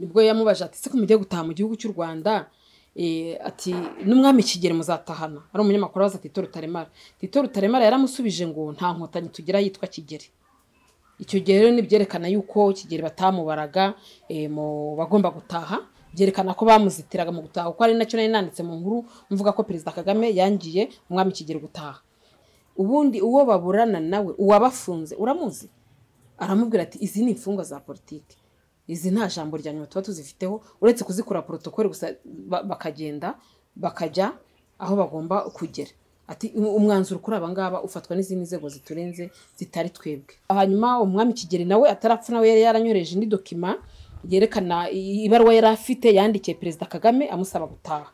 nibwo yamubaje ati se ko gutaha mu gihugu cy'u rwanda eh, ati n'umwami kigeli muzatahana ari umunyamakuru waza tito rutaremara tito rutaremara yaramusubije ngo nta nkotanyi tugira yitwa kigeli icyo gihe rero nibyerekana yuko kigeli batamubaraga eh, mu bagomba gutaha byerekana ko bamuzitiraga mu gutaha kuko ari nacyo nari nanditse mu nkuru mvuga ko perezida kagame yangiye umwami kigeli gutaha ubundi uwo baburana nawe uwabafunze uramuzi aramubwira ati izi ni imfungwa za politiki izi nta jambo rya nyuma tuba tuzifiteho uretse kuzikora porotokole gusa bakagenda bakajya aho bagomba kugera ati umwanzuro kuri aba ngaba ufatwa n'izindi nzego ziturenze zitari twebwe hanyuma umwami kigeli nawe atarapfa nawe yari yaranyoreje indi dokima yerekana ibaruwa yari afite yandikiye perezida kagame amusaba gutaha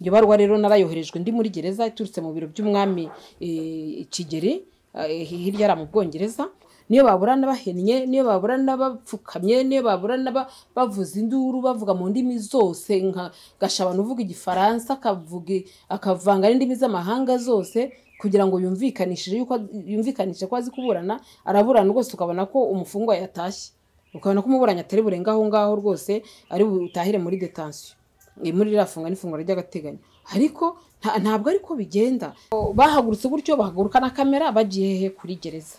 iyo baruwa rero narayoherejwe ndi muri gereza iturutse mu biro by'umwami eh, kigeli eh, hirya ari mu bwongereza niyo baburana bahennye niyo baburana bapfukamye niyo baburana bavuze induru bavuga mu ndimi zose nka gashabana uvuga igifaransa akavanga n'indimi z'amahanga zose kugira ngo yumvikanishije yuko yumvikanishe ko azi kuburana araburana rwose ukabona ko umufungwa yatashye ukabona ko umuburanyi atari burenga aho ngaho rwose ari butahire muri detansiyo muri ririya funga n'ifungwa ry'agateganyo ariko ntabwo ariko bigenda bahagurutse gutyo bahaguruka na kamera bagiye kuri gereza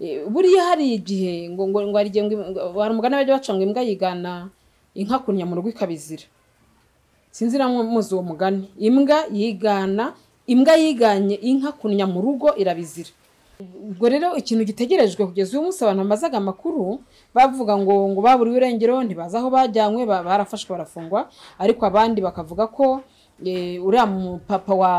buriya hari igihe ngo ngo ngo hari igihe hari umugani bajya baca ngo imbwa yigana inka kunya mu ikabizira sinzi muzi uwo mugani imbwa yigana imbwa yiganye inka kunya mu irabizira ubwo rero ikintu gitegerejwe kugeza uyu munsi abantu bamazaga amakuru bavuga ngo ngo baburiwe irengero ntibazi aho bajyanywe barafashwe barafungwa ariko abandi bakavuga ko eh, uriya mupapa wa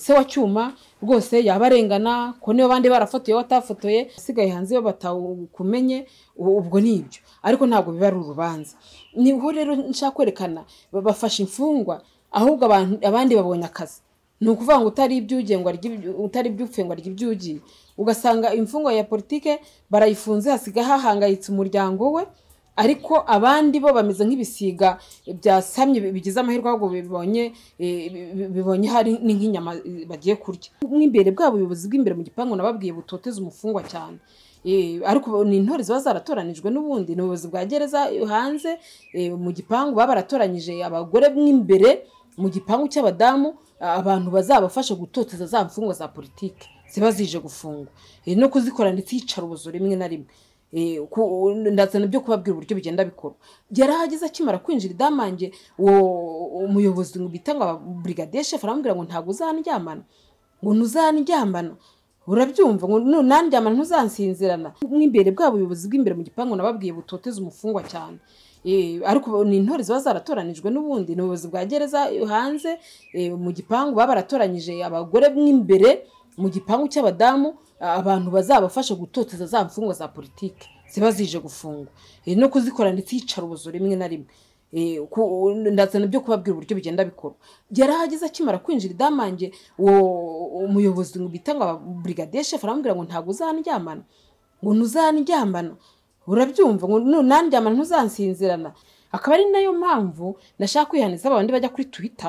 se wa cyuma rwose yaba arengana ko niba abandi barafotoye batafotoye asigaye hanze iyo batawukumenye ubwo ni ibyo ariko ntabwo biba ari urubanza niho rero nshaka kwerekana bafashe imfungwa ahubwo abandi babonye akazi ni ukuvuga ngo utari iby'ugengwa utari ry'ibyugiye ugasanga imfungwa ya politiki barayifunze hasiga hahangayitse umuryango we ariko abandi bo bameze nk'ibisiga byasamye bigize amahirwe ahubwo bibonye e, bibonye hari nk'inyama bagiye kurya nk'imbere bwabo ubuyobozi bw'imbere mu gipangu nababwiye butoteze umufungwa cyane e, ariko ni intore ziba zaratoranijwe n'ubundi ni ubuyobozi bwa gereza hanze e, mu gipangu baba baratoranyije abagore nk’imbere mu gipangu cy'abadamu abantu bazabafasha gutoteza za mfungwa za politiki ziba zije gufungwa no kuzikorana izicara ubuzo rimwe na rimwe Eh, ndazana ibyo kubabwira uburyo bigenda bikorwa yarahageze akimara kwinjira idamange uwo muyobozi bita ngo brigadeshe shefu aramubwira ngo ntabwo uzandyamana ngo ntuzandyamana urabyumva ngo nandyamana ntuzansinzirana nk'imbere bwa buyobozi bw'imbere mu gipangu nababwiye butoteze umufungwa cyane eh, ariko ni intore ziba zaratoranijwe n'ubundi ni ubuyobozi bwa gereza hanze eh, mu gipangu baba baratoranyije abagore mw'imbere mu gipangu cy'abadamu abantu bazabafasha gutoteza za mfungwa za politiki ziba zije gufungwa eh, no kuzikorana izicara ubuzu rimwe na rimwe eh, ndazana ibyo kubabwira uburyo bigenda bikorwa yarahageze akimara kwinjira idamange umuyobozi bita ngo ababurigadiye shefu aramubwira ngo ntabwo uzandyamana ngo ntuzandyamana urabyumva ngo nandyamana ntuzansinzirana akaba ari nayo mpamvu nashaka kwihaniza abandi bajya kuri twita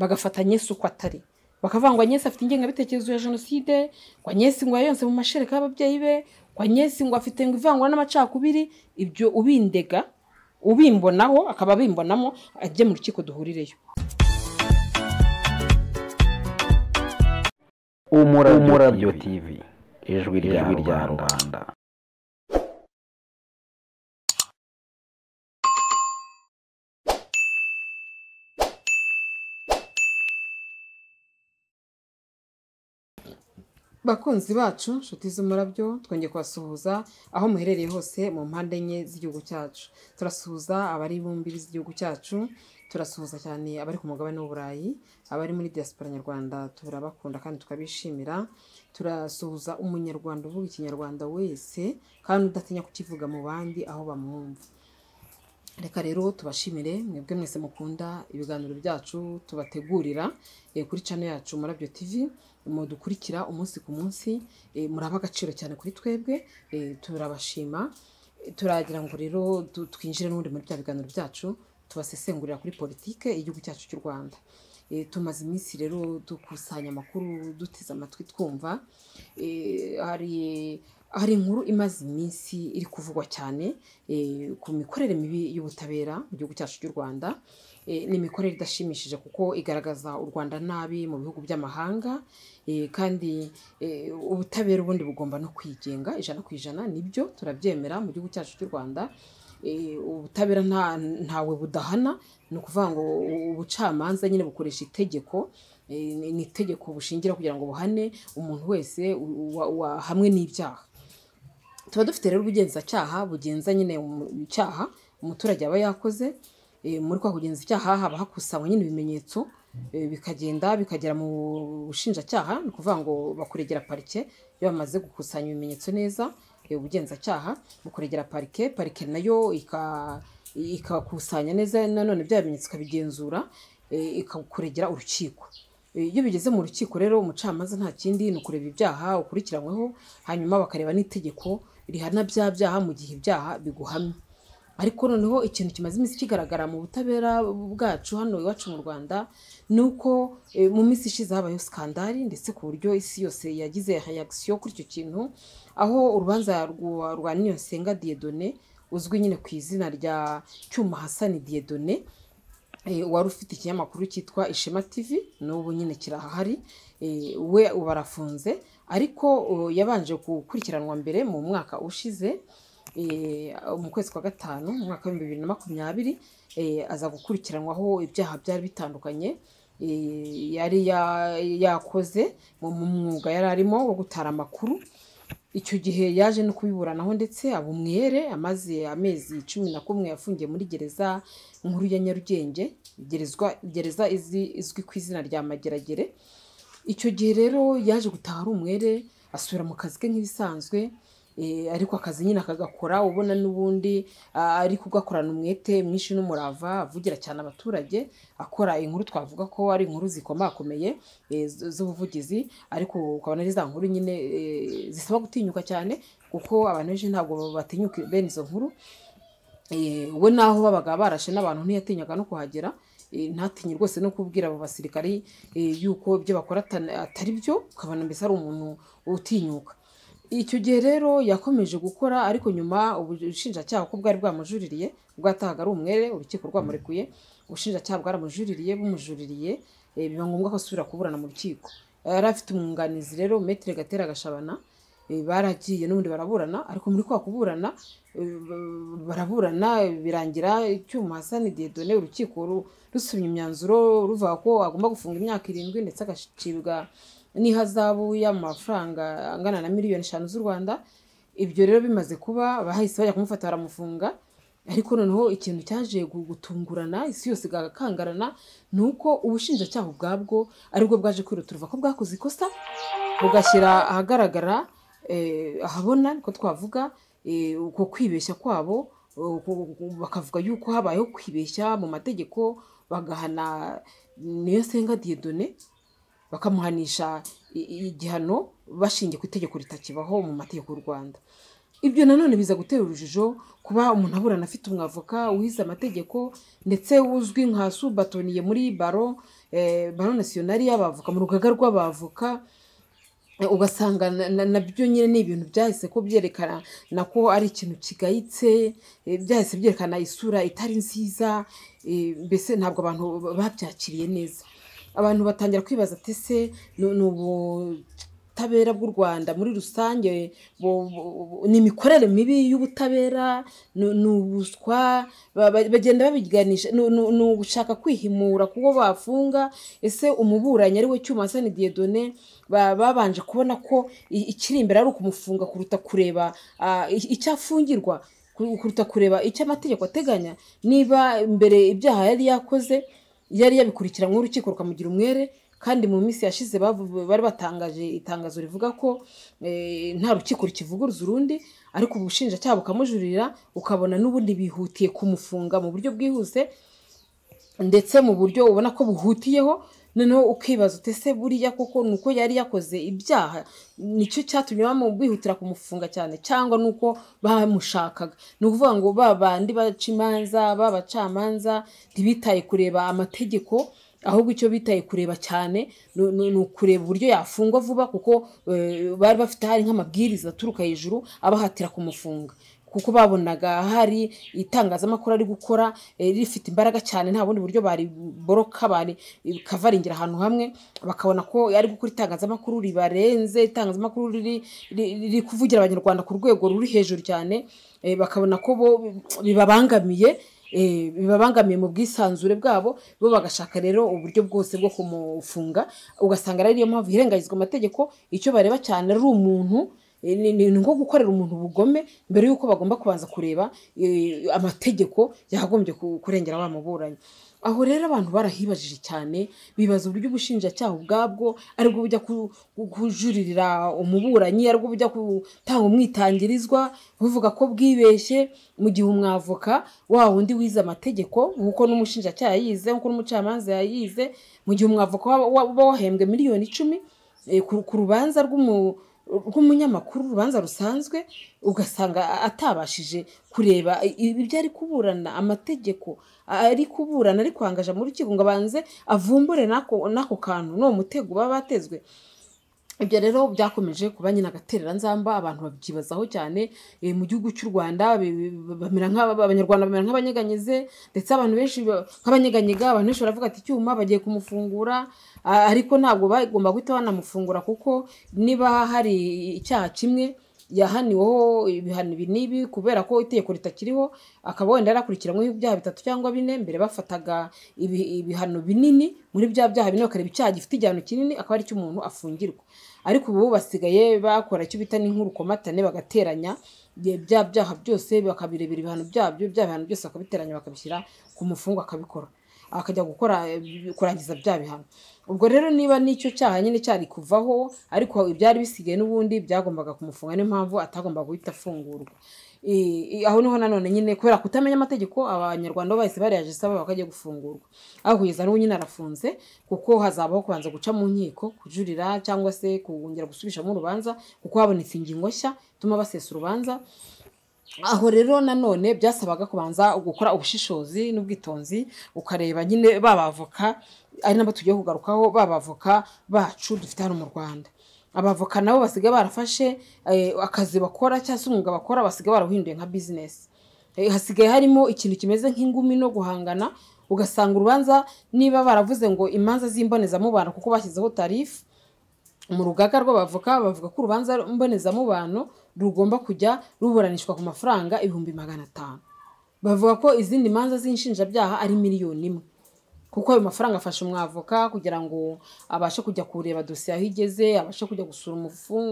bagafatanya ese atari bakavuga ngo anyesi afite ingengabitekerezo ya jenoside ngo anyesi ngo yayonse mu mashereka y'ababyeyi be ngo anyesi ngo afite ngo ivangura n'amacakubiri ibyo ubindega ubimbonaho akaba abimbonamo ajye mu rukiko duhurireyo umurabyo tv ijwi rya rwanda bakunzi bacu inshuti z'umurabyo twongeye kubasuhuza aho muherereye hose mu mpande enye z'igihugu cyacu turasuhuza abari mu z'igihugu cyacu turasuhuza cyane abari ku mugabane w'uburayi abari muri diaspora nyarwanda turabakunda kandi tukabishimira turasuhuza umunyarwanda uvuga ikinyarwanda wese kandi udatinya kukivuga mu bandi aho bamwumva reka rero tubashimire mwebwe mwese mukunda ibiganiro byacu tubategurira eh, kuri cano yacu murabyo TV. mudukurikira umunsi ku munsi eh, muraba agaciro cyane kuri twebwe eh, turabashima eh, turagira ngo rero twinjire n'ubundi muri bya biganiro byacu tubasesengurira kuri politiki igihugu cyacu cy'u rwanda tumaze iminsi rero dukusanya amakuru duteze amatwi twumva hari inkuru imaze iminsi iri kuvugwa cyane ku mikorere mibi y'ubutabera mu gihugu cyacu cy'u rwanda Eh, ni imikorere idashimishije kuko igaragaza u rwanda nabi mu bihugu by'amahanga eh, kandi eh, ubutabera ubundi bugomba no kwigenga ijana ku ijana nibyo turabyemera mu gihugu cyacu cy'u rwanda ubutabera ntawe budahana ni ukuvuga ngo ubucamanza nyine bukoresha itegeko ni itegeko bushingira kugira ngo buhane umuntu wese hamwe n'ibyaha tuba dufite rero ubugenzacyaha bugenza nyine icyaha umuturage aba yakoze Eh, muri kwa kugenza icyaha haba hakusanywa nyine ibimenyetso eh, bikagenda bikagera mu bushinjacyaha ni ukuvuga ngo bakuregera parike iyo bamaze gukusanya ibimenyetso neza eh, ubugenzacyaha mu parike parike nayo ikakusanya neza nanone bya bimenyetso ikabigenzura ikakuregera urukiko iyo bigeze mu rukiko rero umucamanza nta kindi ni ukureba ibyaha ukurikiranyweho hanyuma bakareba n'itegeko rihana bya byaha mu gihe ibyaha biguhamye ariko noneho ikintu kimaze iminsi kigaragara mu butabera bwacu hano iwacu mu rwanda ni uko eh, mu minsi ishize habayeho sikandari ndetse ku buryo isi yose yagize hayagisiyo kuri icyo kintu aho urubanza rwa niyonsenga diyedone uzwi nyine ku izina rya cyuma hasani diyedone eh, wari ufite ikinyamakuru cyitwa ishema tv n'ubu nyine kirahari eh, we barafunze ariko oh, yabanje gukurikiranwa mbere mu mwaka ushize Eh, mu kwezi kwa gatanu mu mwaka w'ibihumbi bibiri na makumyabiri eh, aza gukurikiranwaho ibyaha byari bitandukanye eh, yari yakoze mu mwuga yari arimo wo gutara amakuru icyo gihe yaje no kubiburanaho ndetse aba umwere amaze amezi cumi na kumwe yafungiye muri gereza nkuru ya nyarugenge gereza izwi ku izina rya mageragere icyo gihe rero yaje gutaha ari umwere asubira mu kazi ke nk'ibisanzwe Eh, ariko akazi nyine akagakora ubona n'ubundi ari kugakorana umwete mwinshi n'umurava avugira cyane abaturage akora inkuru twavuga ko ari inkuru zikomakomeye eh, z'ubuvugizi ariko ukabona ari za nkuru nyine eh, zisaba gutinyuka cyane kuko abantu benshi ntabwo batinyuka bene izo nkuru we naho babaga barashe n'abantu ntiyatinyaga no kuhagera ntatinye rwose no kubwira abo basirikari yuko ibyo bakora atari byo ukabona mbese ari umuntu utinyuka Icyo gihe rero yakomeje gukora ariko nyuma ubushinjacyaha uko bwari bwamujuririye bwatahaga ari umwere urukiko rwamurekuye ubushinjacyaha bwaramujuririye bumujuririye eh, biba ngombwa ko asubira kuburana mu rukiko yari afite umwunganizi rero Maître Gatera Gashabana eh, baragiye n'ubundi baraburana ariko muri kwa kuburana eh, baraburana birangira icyuma Hasani Diedone urukiko rusubye imyanzuro ruvuga ko agomba gufunga imyaka irindwi ndetse agacibwa n'ihazabu y'amafaranga angana na miliyoni eshanu z'u rwanda ibyo rero bimaze kuba bahise bajya kumufata baramufunga ariko noneho ikintu cyaje gutungurana isi yose igakangarana ni uko ubushinjacyaha ubwabwo aribwo bwaje kwiruturva ko bwakoze ikosa bugashyira ahagaragara eh, ahabona niko twavuga eh, uko kwibeshya kwabo bakavuga yuko habayeho kwibeshya mu mategeko bagahana niyo senga diyedone bakamuhanisha igihano bashingiye ku itegeko ritakibaho mu mategeko y'u rwanda ibyo nanone biza gutera urujijo kuba umuntu aburana afite umwavoka wize amategeko ndetse uzwi nka subatoniye muri baro eh, baro nasiyonari y'abavoka mu rugaga rw'abavoka eh, ugasanga nabyo nyine ni ibintu byahise ko byerekana na ko ari ikintu kigayitse eh, byahise byerekana isura itari nziza mbese ntabwo abantu babyakiriye neza abantu batangira kwibaza ati se ni ubutabera bw'u rwanda muri rusange ni imikorere mibi y'ubutabera ni ubuswa bagenda babiganisha ni ugushaka kwihimura kuko bafunga ese umuburanyi ari we cyuma asana diyedone babanje kubona ko ikiri imbere ari ukumufunga kuruta kureba icyafungirwa kuruta kureba icyo amategeko ateganya niba mbere ibyaha yari yakoze yari yabikurikiranyweho urukiko rukamugira umwere kandi mu minsi yashize bari batangaje itangazo rivuga ko eh, nta rukiko rukivuguruza urundi ariko ubushinjacyaha bukamujurira ukabona n'ubundi bihutiye kumufunga mu buryo bwihuse ndetse mu buryo ubona ko buhutiyeho noneho ukibaza se buriya koko ni uko yari yakoze ibyaha nicyo cyatumye bihutira kumufunga cyane cyangwa ni uko bamushakaga ni ukuvuga ngo ba bandi baca imanza babacamanza ntibitaye kureba amategeko ahubwo icyo bitaye kureba cyane ni ukureba uburyo yafungwa vuba kuko eh, bari bafite hari nk'amabwiriza aturuka hejuru abahatira kumufunga kuko babonaga hari itangazamakuru ari gukora eh, rifite imbaraga cyane nta bundi buryo bariboroka barikavaringira ahantu hamwe bakabona ko ari gukora itangazamakuru ribarenze itangazamakuru riri kuvugira abanyarwanda ku rwego ruri hejuru cyane eh, bakabona ko bo bibabangamiye eh, bibabangamiye mu bwisanzure bwabo bo bagashaka rero uburyo bwose bwo kumufunga ugasanga ari ariyo mpamvu hirengagizwa amategeko icyo bareba cyane ari umuntu Eh, ni nko gukorera umuntu ubugome mbere y'uko bagomba kubanza kureba eh, amategeko yakagombye kurengera bamuburanyi aho rero abantu barahibajije cyane bibaza uburyo ubushinjacyaha ubwabwo aribwo bujya kujuririra umuburanyi aribwo bujya gutanga umwitangirizwa buvuga ko bwibeshye mu gihe umwavoka wa wundi wize amategeko nk'uko n'umushinjacyaha yize nk'uko n'umucamanza yayize mu gihe umwavoka waba wahembwe miliyoni icumi eh, ku rubanza rw'umunyamakuru urubanza rusanzwe ugasanga atabashije kureba ibyo ari kuburana amategeko ari kuburana ari kwangaja mu rukiko ngo abanze avumbure n'ako kantu n'uwo mutego baba batezwe ibyo rero byakomeje kuba nyine agaterera nzamba abantu babyibazaho cyane eh, mu gihugu cy'u rwanda abanyarwanda bamera nk'abanyeganyize ndetse abantu benshi nk'abanyeganyega abantu benshi baravuga ati icyuma bagiye kumufungura ariko ntabwo bagomba guhita banamufungura kuko niba hari icyaha kimwe yahaniweho ibihano ibi n'ibi kubera ko itegeko ritakiriho akaba wenda yarakurikiranyweho ibyaha bitatu cyangwa bine mbere bafataga ibihano binini muri bya byaha bine bakareba icyaha gifite igihano kinini akaba ari cyo umuntu afungirwa ariko ubu basigaye bakora icyo bita n'inkurukomatane bagateranya bya byaha byose bakabirebera ibihano byabyo bya bihano byose bakabiteranya bakabishyira ku mufungwa akabikora akajya gukora eh, kurangiza bya bihano ubwo rero niba n'icyo cyaha nyine cyari kuvaho ariko ibyari bisigaye n'ubundi byagombaga kumufunga niyo mpamvu atagomba guhita afungurwa aho niho nanone nyine kubera kutamenya amategeko abanyarwanda bahise bariyaje saba bakajya gufungurwa aho kugeza n'ubu nyine arafunze kuko hazabaho kubanza guca mu nkiko kujurira cyangwa se kongera gusubishamo urubanza kuko habonetse ingingo nshya ituma basesa urubanza aho rero nanone byasabaga kubanza gukora ubushishozi n'ubwitonzi ukareba nyine babavoka ari nabo tugiye kugarukaho babavoka bacu dufite hano mu rwanda abavoka nabo basigaye barafashe eh, akazi bakora cyangwa se umwuga bakora basigaye barawuhinduye nka bizinesi eh, hasigaye harimo ikintu kimeze nk'ingumi no guhangana ugasanga urubanza niba baravuze ngo imanza z'imbonezamubano kuko bashyizeho tarifu mu rugaga rw'abavoka bavuga ko urubanza mbonezamubano rugomba kujya ruburanishwa ku mafaranga ibihumbi magana atanu bavuga ko izindi manza z'inshinjabyaha ari miliyoni imwe kuko ayo mafaranga afasha umwavoka kugira ngo abashe kujya kureba dosiye aho igeze abashe kujya gusura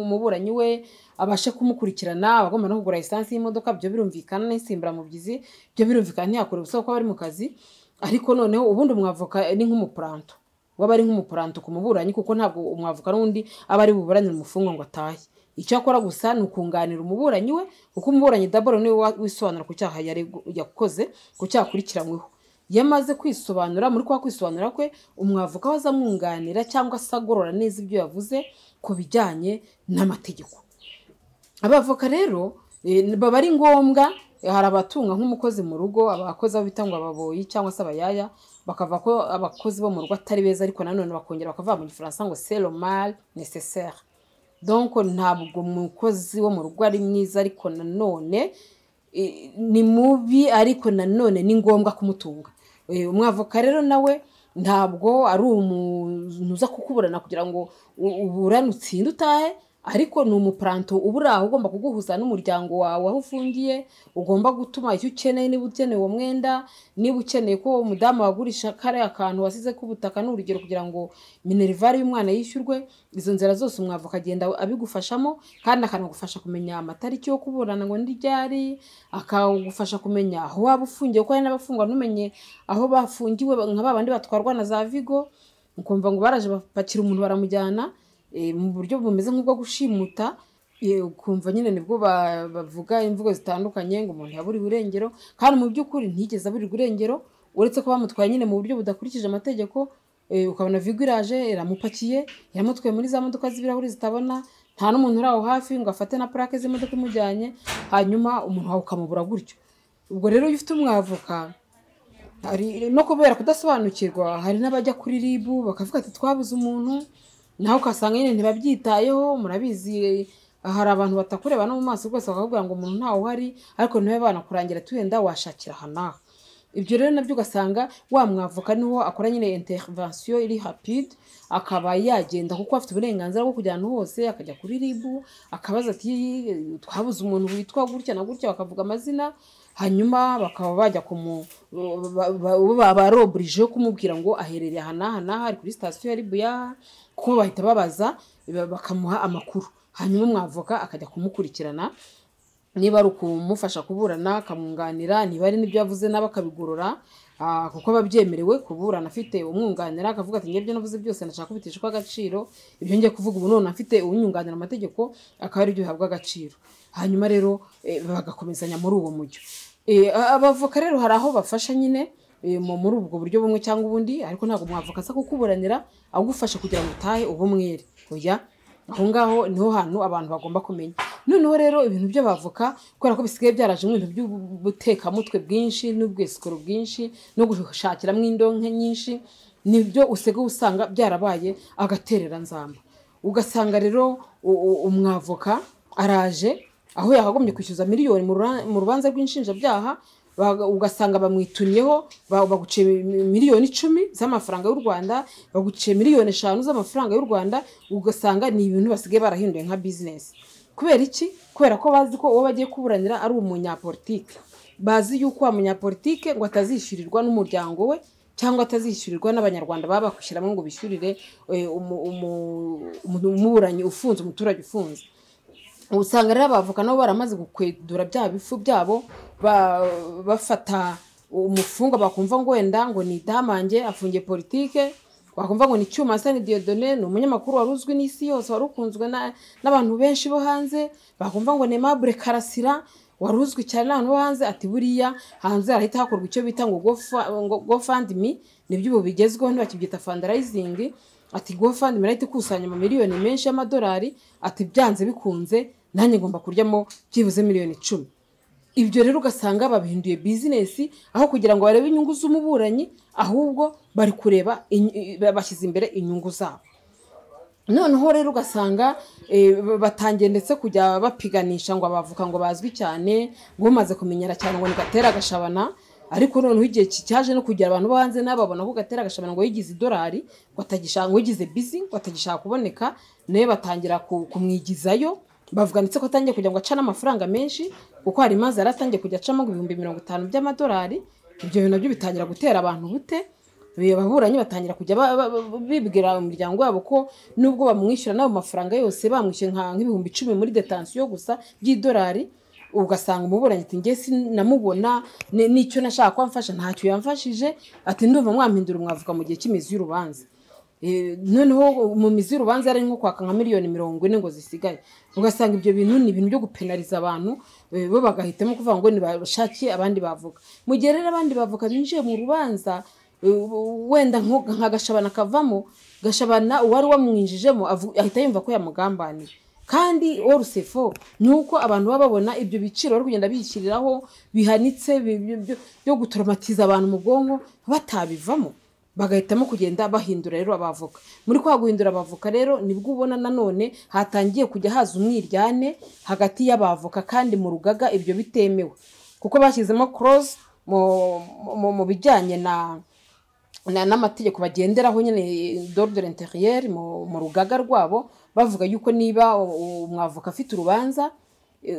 umuburanyi we abashe kumukurikirana abagomba no kugura esansi y'imodoka byo birumvikana n'insimburamubyizi ibyo birumvikana ntiyakore gusa kuko bari mu kazi ariko noneho ubundi umwavoka ni nk'umupuranto waba ari nk'umupuranto ku muburanyi kuko ntabwo umwavoka n'undi aba ari buburanire umufungwa ngo atahe icyo akora gusa ni ukunganira umuburanyi we kuko umuburanyi daboro niwe wisobanura ku cyaha yakoze ku cyaha akurikiranyweho iyo amaze kwisobanura muri kwa kwisobanura kwe umwavoka we azamwunganira cyangwa se agorora neza ibyo yavuze ku bijyanye n'amategeko abavoka rero baba eh, ari ngombwa hari abatunga nk'umukozi mu rugo abakozi aho bita ngo ababoyi cyangwa se abayaya bakavuga ko abakozi bo mu rugo atari beza ariko nanone bakongera bakavuga mu gifaransa ngo seromari neseseri donko ntabwo umukozi wo mu rugo ari mwiza ariko nanone e, ni mubi ariko nanone ni ngombwa kumutunga e, umwavoka rero nawe ntabwo ari umuntu uza kukuburana kugira ngo uburane utsinde utahe ariko ni umuparanto uba uri aho ugomba kuguhuza n'umuryango wawe aho ufungiye ugomba gutuma icyo ukeneye niba ukeneye uwo mwenda niba ukeneye ko umudamu wagurisha kariya kantu wasize k'ubutaka ni urugero kugira ngo minerivari y'umwana yishyurwe izo nzira zose umwavoka agenda abigufashamo kandi akanagufasha kumenya amatariki yo kuburana ngo ryari akagufasha kumenya aho waba ufungiye kuko hari n'abafungwa ntumenye aho bafungiwe nka babandi batwarwa na za vigo ukumva ngo baraje bapakira umuntu baramujyana Eh, mu buryo bumeze nk'ubwo gushimuta eh, ukumva nyine nibwo bavuga imvugo zitandukanye ngo umuntu yaburiwe irengero kandi mu by'ukuri ntigeze aburirwa irengero uretse ko bamutwaye nyine mu buryo budakurikije amategeko eh, ukabona vigiraje iramupakiye yaramutwaye muri za modoka z'ibirahuri zitabona nta n'umuntu uri aho hafi ngo afate na purake z'imodoka imujyanye hanyuma umuntu wawe ukamubura gutyo ubwo rero iyo ufite umwavoka no kubera kudasobanukirwa hari n'abajya kuri ribu bakavuga ati twabuze umuntu nawe ugasanga nyine ntibabyitayeho murabizi hari abantu batakureba no mu maso rwose bakakubwira ngo umuntu ntawe uhari ariko ntibe banakurangira tuwenda washakira aha n'aha ibyo rero nabyo ugasanga wa mwavuka niho akora nyine intervention iri rapide akaba yagenda kuko afite uburenganzira bwo kujya ahantu hose akajya kuri ribu akabaza ati twabuze umuntu witwa gutya na gutya bakavuga amazina hanyuma bakaba bajya baroburije kumubwira ngo aherereye aha n'aha n'aha ari kuri sitasiyo ya ribu y'aha kuko bahita babaza bakamuha amakuru hanyuma umwavoka akajya kumukurikirana niba ari ukumufasha kuburana akamwunganira niba ari n'ibyo yavuze nawe akabigorora ah, kuko aba abyemerewe kuburana afite umwunganira akavuga ati ngebyo navuze byose nashaka uko agaciro ibyo ngiye kuvuga ubu none afite uwunyunganira amategeko akaba aribyo bihabwa agaciro hanyuma rero eh, bagakomezanya muri uwo mujyo eh, abavoka rero hari aho bafasha nyine Eh, muri ubwo buryo bumwe cyangwa ubundi ariko ntabwo mwavoka asa kukuburanira agufasha kugira ngo utahe ubumwere kujya aho ngaho niho hantu abantu bagomba kumenya noneho rero ibintu by'abavoka kubera ko bisigaye byaraje ibintu by'ubutekamutwe bwinshi n'ubwisikoro bwinshi no gushakiramo indonke nyinshi nibyo usigaye usanga byarabaye agatereranzamba ugasanga rero umwavoka araje aho yakagombye kwishyuza miliyoni mu rubanza rw'inshinjabyaha ugasanga bamwitunyeho baguciye miliyoni icumi z'amafaranga y'u rwanda baguciye miliyoni eshanu z'amafaranga y'u rwanda ugasanga ni ibintu basigaye barahinduye nka bizinesi kubera iki kubera ko bazi ko uwo bagiye kuburanira ari umunyapolitike bazi yuko wa munyapolitike ngo atazishyurirwa n'umuryango we cyangwa atazishyurirwa n'abanyarwanda baba bakwishyiramo ngo bishyurire eh, umuburanyi ufunze umuturage ufunze usanga rero abavoka nabo baramaze gukwedura bya bifu byabo bafata umufungwa bakumva ngo wenda ngo ni idamange afungiye politike bakumva ngo ni icyuma se ni diyodone ni umunyamakuru wari uzwi n'isi yose wari ukunzwe n'abantu benshi bo hanze bakumva ngo ni mabure karasira wari uzwi cyane n'abantu bo hanze ati buriya hanze harahita hakorwa icyo bita ngo gofandimi ni iby'ubu bigezweho ntibakibyita fandarayizingi ati gofa nimarayite ikusanya miliyoni menshi y'amadolari ati byanze bikunze nanjye ngomba kuryamo byibuze miliyoni icumi ibyo rero ugasanga babihinduye bizinesi aho kugira ngo barebe inyungu z'umuburanyi ahubwo bari kureba bashyize imbere inyungu zabo noneho rero ugasanga e, batangiye ndetse kujya bapiganisha ngo abavuka ngo bazwi cyane ngo umaze kumenyera cyane ngo ntigatera agashabana ariko noneho igihe cyaje no kugira abantu bo hanze babona ko gatera agashabana ngo yigize idolari ngo atagishaka ngo yigize bizi ngo atagishaka kuboneka nawe batangira kumwigizayo bavuga ndetse ko atangiye kugira ngo aca amafaranga menshi kuko hari imanza yari atangiye kujya acamo ibihumbi mirongo itanu by'amadolari ibyo bintu nabyo bitangira gutera abantu ubute ababuranyi batangira kujya bibwira umuryango wabo ko nubwo bamwishyura n'ayo mafaranga yose bamwishyuye nk'ibihumbi icumi muri detansiyo gusa by'idolari ugasanga umuburanyi ati nge sinamubona n'icyo nashaka ko amfasha ntacyo yamfashije ati ndumva mwampindura mwavuga mu gihe cy'imizi y'urubanza eh, noneho mu mizi y'urubanza ari nko kwaka nka miliyoni mirongo ine ngo zisigaye ugasanga ibyo bintu ni ibintu byo gupenariza abantu eh, bo bagahitamo kuvuga ngo ntibashake abandi bavuga mu gihe rero abandi bavuga binjiye mu rubanza eh, wenda nka gashabana kavamo gashabana uwari wamwinjijemo ahita yumva ko yamugambaniye kandi orusefo ni uko abantu baba babona ibyo biciro bari kugenda bishyiriraho bihanitse byo gutoromatiza abantu mu bwonko batabivamo bagahitamo kugenda bahindura rero abavoka muri kwa guhindura abavoka rero nibwo ubona nanone hatangiye kujya haza umwiryane hagati y'abavoka kandi mu rugaga ibyo bitemewe kuko bashyizemo korosi mu bijyanye na n'amategeko bagenderaho nyine dorudore interiyeri mu rugaga rwabo bavuga yuko niba umwavoka afite urubanza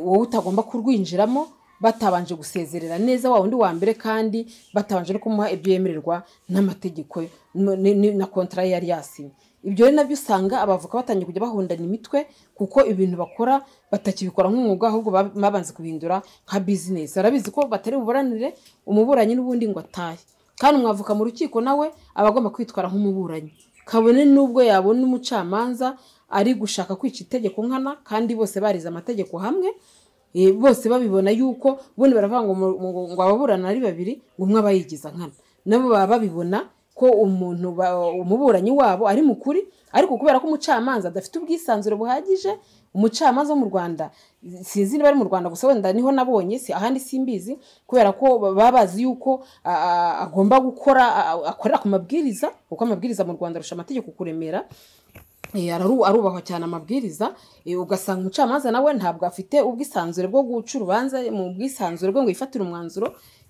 wowe utagomba kurwinjiramo batabanje gusezerera neza wa wundi wa mbere kandi batabanje no kumuha ibyo yemererwa n'amategeko na kontara yari yasinye ibyo rero nabyo usanga abavoka batangiye kujya bahundana imitwe kuko ibintu bakora batakibikora nk'umwuga ahubwo babanze kubihindura nka bizinesi barabizi ko batari buburanire umuburanyi n'ubundi ngo atahe kandi umwavoka mu rukiko nawe aba agomba kwitwara nk'umuburanyi kabone n'ubwo yabona umucamanza ari gushaka kwica itegeko nkana kandi bose barize amategeko hamwe eh, bose babibona yuko ubundi baravuga ngo ababurana ari babiri umwe aba yigiza nkana nabo baba babibona ko umuntu umuburanyi wabo ari mukuri ariko kubera ko umucamanza adafite ubwisanzure buhagije umucamanza wo mu rwanda sinzi niba bari mu rwanda gusa wenda niho nabonye si ahandi simbizi kubera ko baba bazi yuko agomba gukora akorera ku mabwiriza kuko amabwiriza mu rwanda arusha amategeko kuremera Eh, arubahwa cyane amabwiriza eh, ugasanga umucamanza nawe ntabwo afite ubwisanzure bwo guca urubanza mu bwisanzure bwo ngo yifatire umwanzuro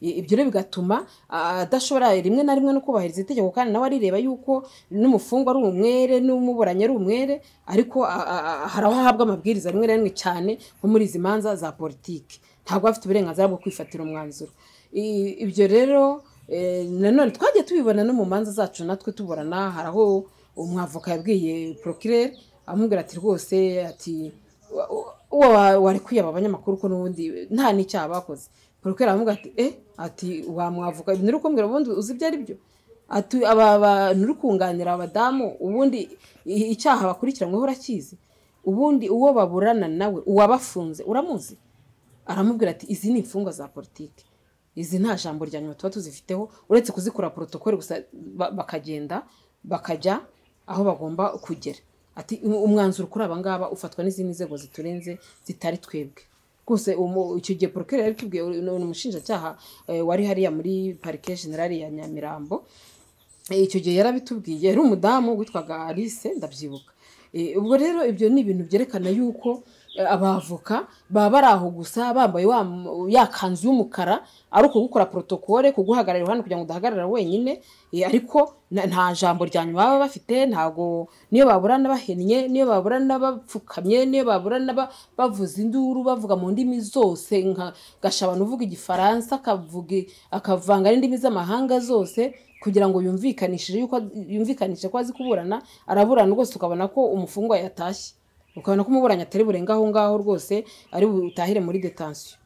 eh, ibyo rero bigatuma ah, adashobora rimwe na rimwe no kubahiriza itegeko kandi nawe arireba yuko n'umufungwa ari umwere n'umuburanyi ari umwere ariko ah, ah, hari aho ahabwa amabwiriza rimwe na rimwe cyane nko muri izi manza za politiki ntabwo afite uburenganzira bwo kwifatira umwanzuro ibyo rero nanone twagiye tubibona no mu manza zacu natwe tuburana hari aho umwavoka yabwiye porokirere amubwira ati rwose ati uwo wari kwiyaba abanyamakuru ko n'ubundi nta n'icyaha bakoze porokirere aramubwira ati eh ati wamwavuka ibintu uri kumbwira ubundi uzi ibyo ari byo ati aba bantu uri kunganira abadamu ubundi icyaha bakurikiranyweho urakizi ubundi uwo baburana nawe uwabafunze uramuzi aramubwira ati izi ni imfungwa za politiki izi nta jambo rya nyuma tuba tuzifiteho uretse kuzikora porotokole gusa bakagenda bakajya aho bagomba kugera ati umwanzuro kuri aba ngaba ufatwa n'izindi nzego ziturenze zitari twebwe rwose icyo gihe porokere yari tubwiye ni umushinjacyaha eh, wari hariya muri parike generale ya nyamirambo eh, icyo gihe yarabitubwiye yari umudamu witwaga alice ndabyibuka eh, ubwo rero ibyo ni ibintu byerekana yuko abavoka baba bari aho gusa bambaye ya kanzu y'umukara ari gukora porotokole kuguhagararira iruhande kugira ngo udahagarara wenyine eh, ariko nta jambo rya nyuma baba bafite ntago niyo baburana bahennye niyo baburana bapfukamye niyo baburana bavuze induru bavuga mu ndimi zose nka gashabana uvuga igifaransa akavanga n'indimi z'amahanga zose kugira ngo yumvikanishije yuko yumvikanishe ko azi kuburana araburana rwose ukabona ko umufungwa yatashye ukabona ko umuburanyi atari burenga aho ngaho rwose ari butahire muri detansiyo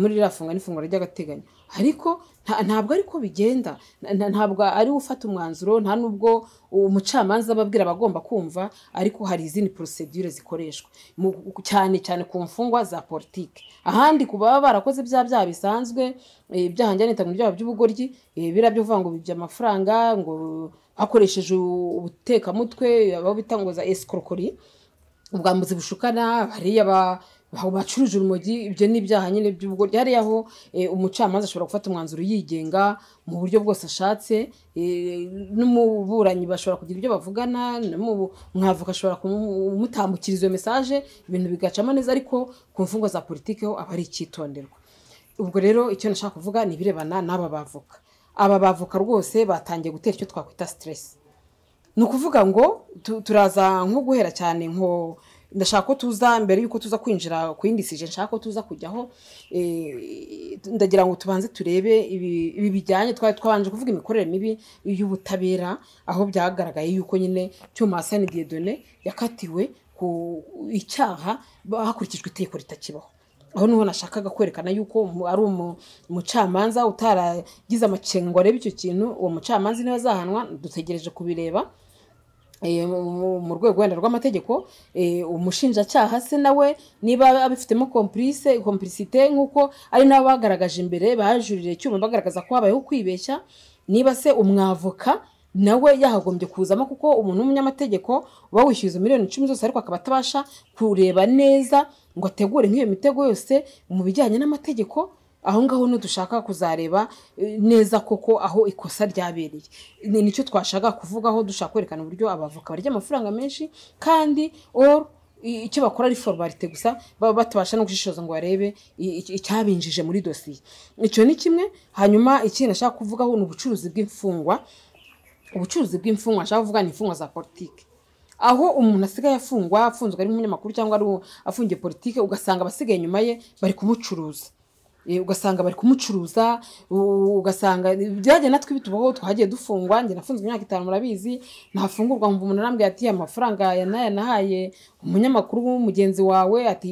muri ririya funga n'ifungwa ry'agateganyo ariko ntabwo ariko bigenda ntabwo ari ufata umwanzuro nta n'ubwo umucamanza ababwira abagomba kumva ariko hari izindi porosedire zikoreshwa cyane cyane ku mfungwa za politiki ahandi ku baba barakoze bya byaha bisanzwe eh, ibyaha njyanita mu byaha by'ubugoryi eh, biriya byo ngo bibye amafaranga ngo hakoresheje ubutekamutwe abo bita ngo za esikorokori ubwambuzi bushukana hariya bacuruje urumogi ibyo ni ibyaha nyine by'ubwo ryari aho eh, umucamanza ashobora gufata umwanzuro yigenga mu buryo bwose ashatse eh, n'umuburanyi bashobora kugira ibyo bavugana mwavoka ashobora kumutambukira izo mesaje ibintu bigacamo neza ariko ku mfungwa za politiki ho aba ari icyitonderwa ubwo rero icyo nashaka kuvuga ni ibirebana n'aba bavoka aba bavoka rwose batangiye gutera icyo twakwita siteresi ni ukuvuga ngo turaza nko guhera cyane nko ndashaka ko tuza mbere y'uko tuza kwinjira ku yindi sije nshaka ko tuza kujyaho eh, ndagira ngo tubanze turebe ibi bijyanye twari twabanje kuvuga imikorere mibi y'ubutabera aho byagaragaye yuko nyine cyuma sani diyedone yakatiwe ku icyaha hakurikijwe itegeko ritakibaho aho niho nashakaga kwerekana yuko ari umucamanza utaragize amakengo areba icyo kintu uwo mucamanza niba azahanwa dutegereje kubireba Eh, mu rwego wenda rw'amategeko eh, umushinjacyaha se nawe niba abifitemo kompurise kompurisite nk'uko ari nabo bagaragaje imbere bajuririye icyuma bagaragaza ko habayeho kwibeshya niba se umwavoka nawe yahagombye kuzamo kuko umuntu w'umunyamategeko uba wishyuza miliyoni icumi zose ariko akaba atabasha kureba neza ngo ategure nk'iyo mitego yose mu bijyanye n'amategeko aho ngaho ntidushaka kuzareba eh, neza koko aho ikosa ryabereye ni nicyo twashaka kuvugaho dushaka kwerekana uburyo abavoka barya amafaranga menshi kandi oru icyo bakora ari forubarite gusa baba batabasha no gushishoza ngo barebe icyabinjije muri dosiye icyo ni kimwe hanyuma ikintu ashaka kuvugaho ni ubucuruzi bw'imfungwa ubucuruzi bw'imfungwa ashaka kuvuga ni imfungwa za politiki aho umuntu asigaye afungwa afunzwe ari umunyamakuru cyangwa afungiye politiki ugasanga abasigaye inyuma ye bari kumucuruza Eh, ugasanga bari kumucuruza ugasanga byagiye natwe bitubaho twagiye dufungwa njye nafunzwe imyaka itanu murabizi ntafungurwa nkumva umuntu arambwira ati amafaranga ya naya nahaye umunyamakuru w'umugenzi wawe ati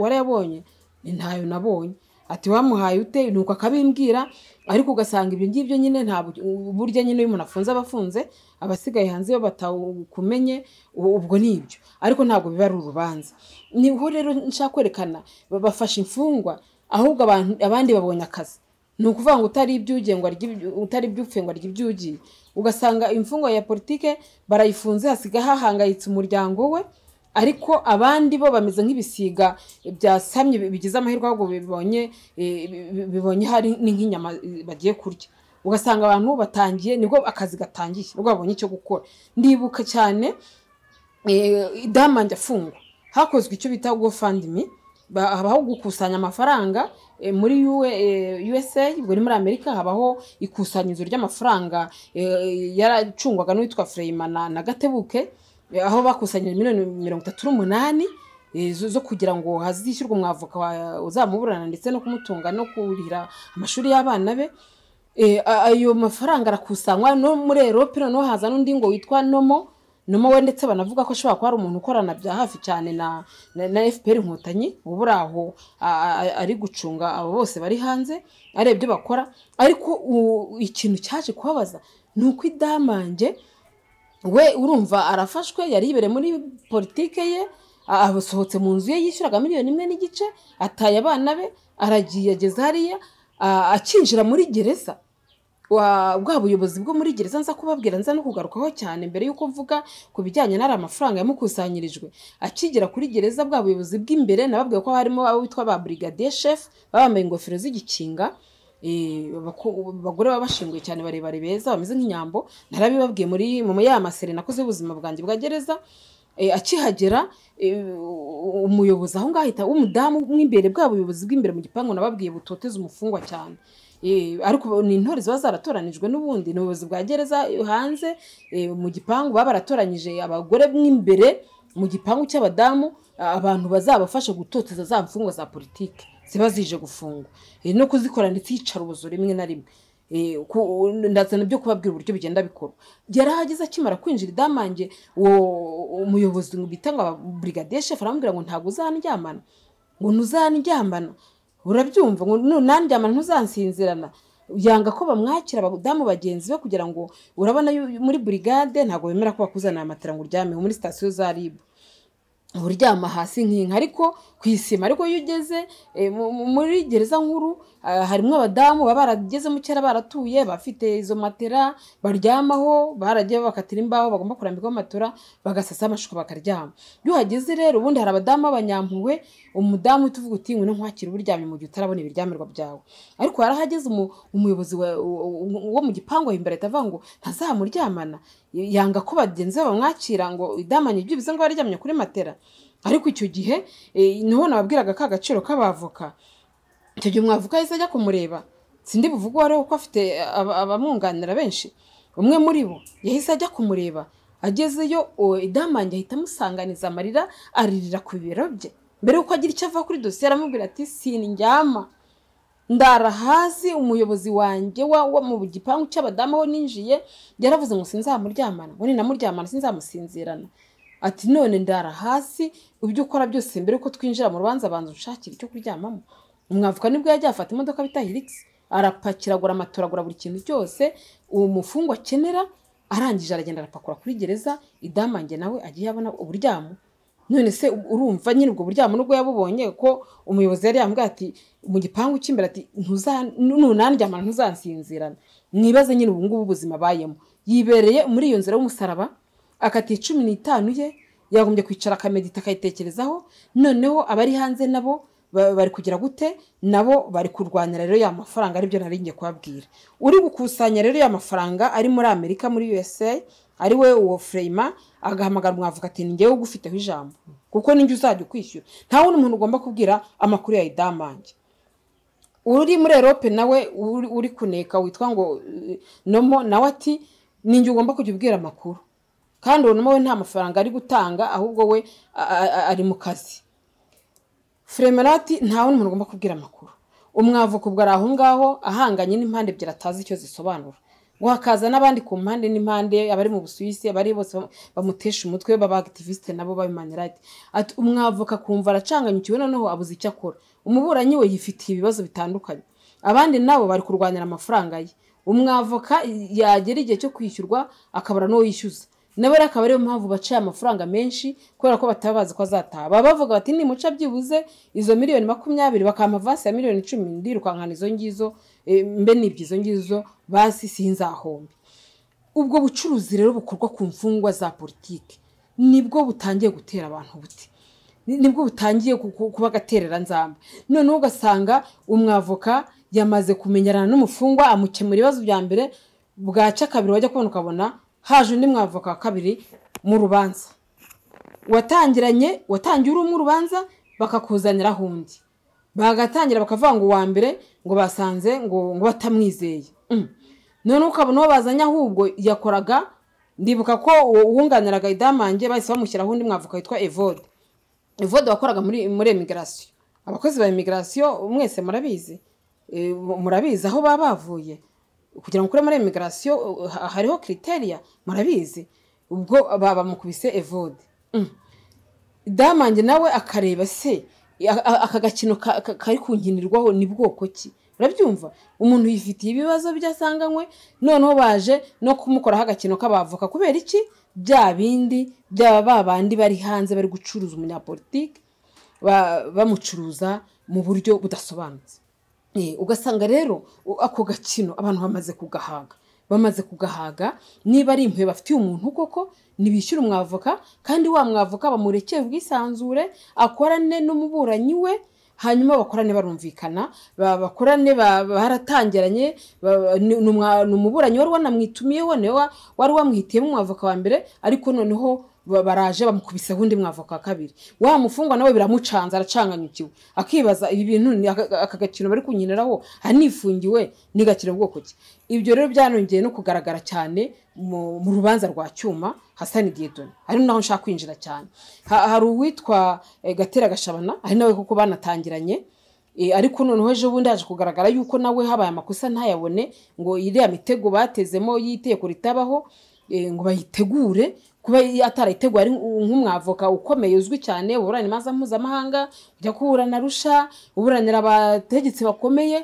warayabonye ni eh, ntayo nabonye ati wamuhaye ute nuko akabimbwira ariko ugasanga ibyo ngibyo nyine nta burya nyine iyo umuntu afunze aba afunze abasigaye hanze iyo batawukumenye ubwo ni ibyo ariko ntabwo biba ari urubanza niho rero nshaka kwerekana bafashe imfungwa ahubwo abandi babonye akazi ni ukuvuga ngo utari utari iby'upfengwa ry'ibyugiye ugasanga imfungwa ya politiki barayifunze hasiga hahangayitse umuryango we ariko abandi bo bameze nk'ibisiga byasamye bigize amahirwe ahubwo bibonye e, bibonye hari nk'inyama bagiye kurya ugasanga abantu batangiye nibwo akazi gatangiye nibwo babonye icyo gukora ndibuka cyane e, damanjya afungwa hakozwe icyo bita gofandimi habaho gukusanya amafaranga eh, muri USA eh, ubwo ni muri amerika habaho ikusanyirizo ry'amafaranga eh, yaracungwaga n'uwitwa fureyimana na gatebuke aho bakusanyije miliyoni mirongo itatu n'umunani zo kugira ngo hazishyurwe umwavoka uzamuburana ndetse no kumutunga no kurihira amashuri y'abana be ayo mafaranga arakusanywa no muri erope noneho haza n'undi ngo witwa nomo no ndetse banavuga ko ashobora kuba ari umuntu ukorana bya hafi cyane na fpr inkotanyi ubu uri aho ari gucunga abo bose bari hanze areba ibyo bakora ariko ikintu cyaje kubabaza ni uko idamange we urumva arafashwe yari yibereye muri politike ye asohotse mu nzu ye yishyuraga miliyoni imwe n'igice ataye abana be aragiye ageze hariya akinjira muri gereza bwa buyobozi bwo muri gereza nza kubabwira nza no kugarukaho cyane mbere y'uko mvuga ku bijyanye n'ari amafaranga yamukusanyirijwe akigera kuri gereza bwa buyobozi bw'imbere nababwiye ko harimo abo bitwa ba brigadier chef bambaye ingofero z'igikinga eh, abagore baba bashinguye cyane barebare beza bameze nk'inyambo narabibabwiye muri mu ya maseri nakoze ubuzima bwanjye bwa gereza eh, akihagera eh, umuyobozi aho ngaho ahita w'umudamu mw'imbere bwa buyobozi bw'imbere mu gipangu nababwiye butoteze umufungwa cyane Eh, ariko ni intore ziba zaratoranijwe n'ubundi ni ubuyobozi bwa gereza hanze eh, mu gipangu baba baratoranyije abagore mw'imbere mu gipangu cy'abadamu eh, abantu bazabafasha gutoteza za mfungwa za politiki ziba zije gufungwa no kuzikora ndetse iyicarubozo rimwe na rimwe ndazana ibyo kubabwira uburyo bigenda bikorwa yarahageze akimara kwinjira idamange uwo muyobozi ngo bita ngo brigadeshefu aramubwira ngo ntabwo uzahandyamana ngo ntuzahandyamana urabyumva nanjye amara ntuzansinzirana yanga ko bamwakira abadamu bagenzi be kugira ngo urabona muri burigade ntabwo bemera ko bakuzanira amatara ngo uryameho muri sitasiyo za ribu uba uryama hasi nk'inka ariko ku isima ariko iyo ugeze eh, muri gereza nkuru eh, harimo abadamu baba baragezemo kera baratuye bafite izo matera baryamaho baragiye bakatira imbaho bagomba kurambikaho matora bagasasa amashuka bakaryama iyo uhageze rero ubundi hari abadamu b'abanyampuwe umudamu uhita uvuga uti ngwino nkwakira uburyamye mu gihe utarabona ibiryamirwa byawe ariko warahageze umuyobozi wo mu gipangu imbere atavuga ngo ntazamuryamana yanga ko bagenzi babo mwakira ngo idamanye ibyo bivuze ngo yaryamye kuri matera ariko icyo gihe eh, niho nababwiraga ko agaciro k'abavoka icyo gihe umwavoka yahise ajya kumureba sindi buvuge uwo ari we kuko afite eh, abamwunganira benshi umwe muri bo yahise ajya kumureba agezeyo idamange ahita amusanganiza amarira aririra ku bibero bye mbere y'uko agira icyo ava kuri dosiye aramubwira ati sinjyama hasi umuyobozi wanjye wa mu gipangu cy'abadamu aho ninjiye yaravuze ngo sinzamuryamana ngo ninamuryamana sinzamusinzirana ati none ndara hasi ibyo ukora byose mbere ko twinjira mu rubanza abanza ushakira icyo kuryamamo umwavuka nibwo yajya afata imodoka bita hirigisi arapakira agura amatora agura buri kintu cyose uwo mufungwa akenera arangije aragenda arapakura kuri gereza idamange nawe agiye abona uburyamo none se urumva nyine ubwo buryamo nubwo yabubonye ko umuyobozi yari yambwiye ati mu gipangu cy'imbere ati nunandyamana ntuzansinzirana mwibaze nyine ubu ngubu ubuzima abayemo yibereye muri iyo nzira y'umusaraba akatiye cumi n'itanu ye yagombye kwicara akamedita akayitekerezaho noneho abari hanze nabo bari kugira gute nabo bari kurwanya rero ya mafaranga aribyo nari ngiye kubabwira uri gukusanya rero ya mafaranga ari muri amerika muri usa ari we uwo furema agahamagara umwavuga ati ngewe ugufiteho ijambo kuko ninjye uzajya ukwishyura nta wundi muntu ugomba kubwira amakuru ya idamange uri muri erope nawe uri kuneka witwa ngo eh, nomo nawe ati ninjye ugomba kujya ubwira amakuru kandi uwo nomo we nta mafaranga ari gutanga ahubwo we ari mu kazi furema ati nta wundi muntu ugomba kubwira amakuru umwavuka ubwo ari aho ngaho ahanganye n'impande ebyiri atazi icyo zisobanura ngo hakaza n'abandi ku mpande n'impande abari mu busuwisi abari bose bamutesha umutwe baba b'abagitiviste nabo babimanira ati umwavoka kumva aracanganyukiwe noneho abuze icyo akora umuburanyi we yifitiye ibibazo bitandukanye abandi nabo bari kurwanira amafaranga ye umwavoka yagera igihe cyo kwishyurwa akabura n'uwo yishyuza nabo rero akaba ariyo mpamvu baciye amafaranga menshi kubera ko bataba bazi ko azataha baba bavuga bati nimuca byibuze izo miliyoni makumyabiri bakampa ya miliyoni icumi ndirukankana izo ngizo Eh, mbe ni ibyizo ngizo basi sinzahombe ubwo bucuruzi rero bukorwa ku mfungwa za politiki nibwo butangiye gutera abantu buti nibwo butangiye kuba agatereranzamba noneho ugasanga umwavoka yamaze kumenyerana n'umufungwa amukemura ibibazo bya mbere bwaca kabiri wajya kubona ukabona haje undi mwavoka wa kabiri mu rubanza watangiranye watangiye uri umwe urubanza bakakuzaniraho undi bagatangira bakavuga ngo uwa mbere ngo basanze ngo batamwizeye mm. none ukabona uwo bazanye ahubwo yakoraga ndibuka ko uwunganiraga idamange bahise bamushyiraho undi mwavuka witwa evode evode wakoraga muri muri emigarasiyo abakozi ba emigarasiyo mwese murabizi eh, murabizi aho baba bavuye kugira ngo ukure muri emigarasiyo hariho kiriteriya murabizi ubwo bamukubise evode mm. damange nawe akareba se aka gakino kari kunkinirwaho ni bwoko ki urabyumva umuntu yifitiye ibibazo byasanganywe noneho baje no kumukoraho agakino k'abavoka kubera iki bya bindi byaba ba bandi bari hanze bari gucuruza umunyapolitike bamucuruza mu buryo budasobanutse eh, ugasanga rero ako gakino abantu bamaze kugahaga bamaze kugahaga niba ari impuhwe bafitiye umuntu koko ntibishyure umwavoka kandi wa mwavoka bamurekeye ubwisanzure akorane n'umuburanyi we hanyuma bakorane barumvikana bakorane baratangiranye ni umuburanyi wari wanamwitumiyeho niwe wari wamwitiyemo umwavoka wa mbere ariko noneho baraje bamukubiseho undi mwavoka kabiri wa mufungwa nawe biramucanza aracanganyukiwe akibaza ibi bintu aka gakino bari kunkiniraho hanifungiwe nigakira ubwoko cye ibyo rero byanongeye no kugaragara cyane mu rubanza rwa cyuma hasani gedoni ari naho nshaka kwinjira cyane hari uwitwa eh, gatera gashabana ari nawe kuko banatangiranye eh, ariko noneho ejo bundi haje kugaragara yuko nawe habaye amakosa ntayabone ngo iriya mitego batezemo y'iteko ritabaho eh, ngo bayitegure kuba atarayiteguye ari nk'umwavoka ukomeye uzwi cyane uburanira imanza mpuzamahanga ujya kuburana arusha uburanira abategetsi bakomeye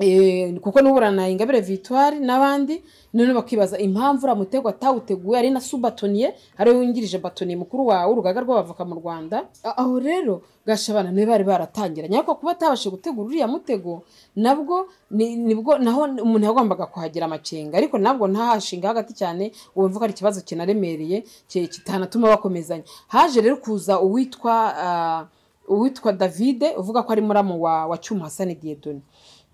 Eh, kuko n'uburana ingabire victoire n'abandi none bakibaza impamvu uriya mutego atawuteguye ari na subatoniye ariwe wungirije batoniye mukuru wawe urugaga rw'abavoka mu rwanda aho rero gashabana niwe bari baratangira nyako kuba atabashije gutegura uriya mutego nabwo nibwo naho umuntu yagombaga kuhagira amacenga ariko nabwo ntahashinga hagati cyane ubu mvuga ari ikibazo kinaremereye kitanatuma bakomezanya haje rero kuza uwitwa uwitwa davide uvuga ko ari muramu wa cyuma Hasani diyedoni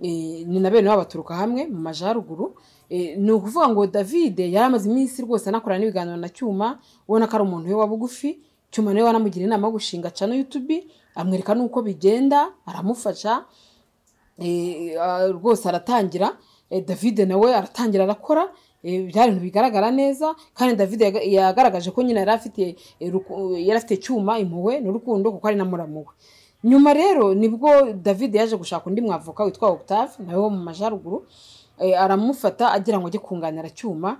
Eh, ni na bene baturuka hamwe mu majyaruguru eh, ni ukuvuga ngo david yari amaze iminsi rwose anakorana n'ibiganiro na cyuma ubona ko ari umuntu we wa bugufi cyuma nawe wanamugira inama yo gushinga cano yutubi amwereka n'uko bigenda aramufasha eh, ah, rwose aratangira david nawe aratangira arakora byari bintu bigaragara neza kandi david yagaragaje ko nyine yari afite icyuma impuhwe n'urukundo kuko ari na muramu we nyuma rero nibwo david yaje gushaka undi mwavoka witwa octave nawe wo mu majaruguru eh, aramufata agira ngo ajye kunganira cyuma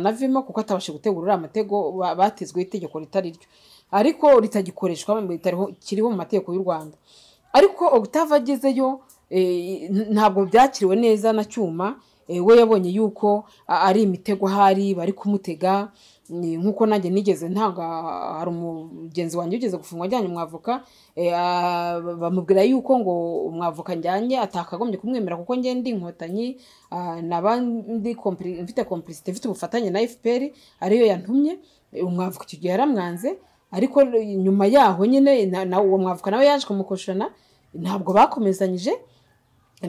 na Vima kuko atabashe gutegura amatego batezweho itegeko ritari ryo ariko ritagikoreshwa kiriho mu mategeko y'u rwanda ariko octave agezeyo eh, ntabwo byakiriwe neza na cyuma eh, we yabonye yuko ari imitego ahari bari kumutega nk'uko nanjye nigeze ntanga ah, hari umugenzi wanjye ugeze gufungwa ajyanye umwavoka eh, ah, bamubwira yuko ngo umwavoka njyanye atakagombye kumwemera kuko njye ndi inkotanyi ah, n'abandi mfite kompurisite ifite ubufatanye na fpr ariyo yantumye umwavuka eh, icyo gihe yaramwanze ariko nyuma yaho nyine uwo mwavuka nawe yaje kumukoshana ntabwo bakomezanyije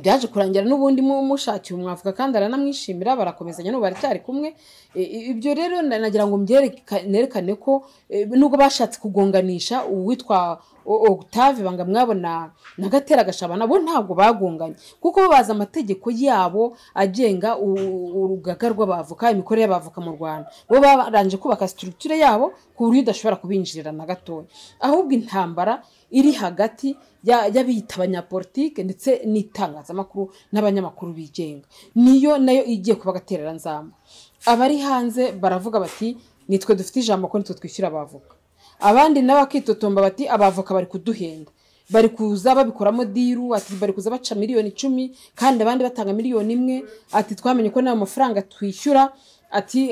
byaje kurangira n'ubundi mushakiye umwavuga kandi aranamwishimira barakomezanya n'ubu baracyari kumwe e, e, ibyo rero nagira ngo mwerekane ko e, nubwo bashatse kugonganisha uwitwa Octave banga mwabona na gatera gashabana bo ntabwo bagonganye kuko bo amategeko yabo agenga urugaga rw'abavoka imikorere y'abavoka mu rwanda bo barangije kubaka structure yabo ku buryo udashobora kubinjirira na gatoya ahubwo intambara iri hagati y'abiyita abanyapolitike ndetse n'itangazamakuru n'abanyamakuru bigenga niyo nayo igiye kuba agatereranzamba abari hanze baravuga bati nitwe dufite ijambo ko nitwe twishyura abavoka abandi nabo bakitotomba bati abavoka bari kuduhenda bari kuza babikoramo diru ati bari kuza baca miliyoni icumi kandi abandi batanga miliyoni imwe ati twamenye ko nta mafaranga twishyura ati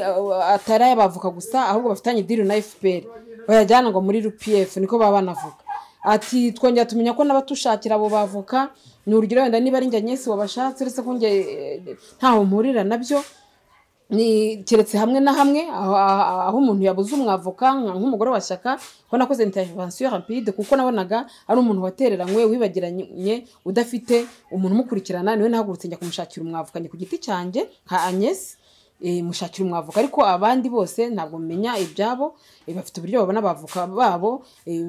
atari ay'abavoka gusa ahubwo bafitanye diru na fpr bayajyana ngo muri rpf niko baba banavuga ati twongera tumenya ko n'abatushakira abo bavuka, ni urugero wenda niba ari nyinshi wabashatse uretse ko ntaho mpurira nabyo ni keretse hamwe na hamwe aho umuntu yabuze umwavoka nk'umugore wa shyaka ko nakoze intervention rapide kuko nabonaga ari umuntu watereranywe wibagiranye udafite umuntu umukurikirana niwe nahagurutse njya kumushakira umwavoka ku giti cyanjye nka agnese Eh, mushakira umwavoka ariko abandi bose ntabwo mumenya ibyabo eh, bafite uburyo babona abavoka babo eh,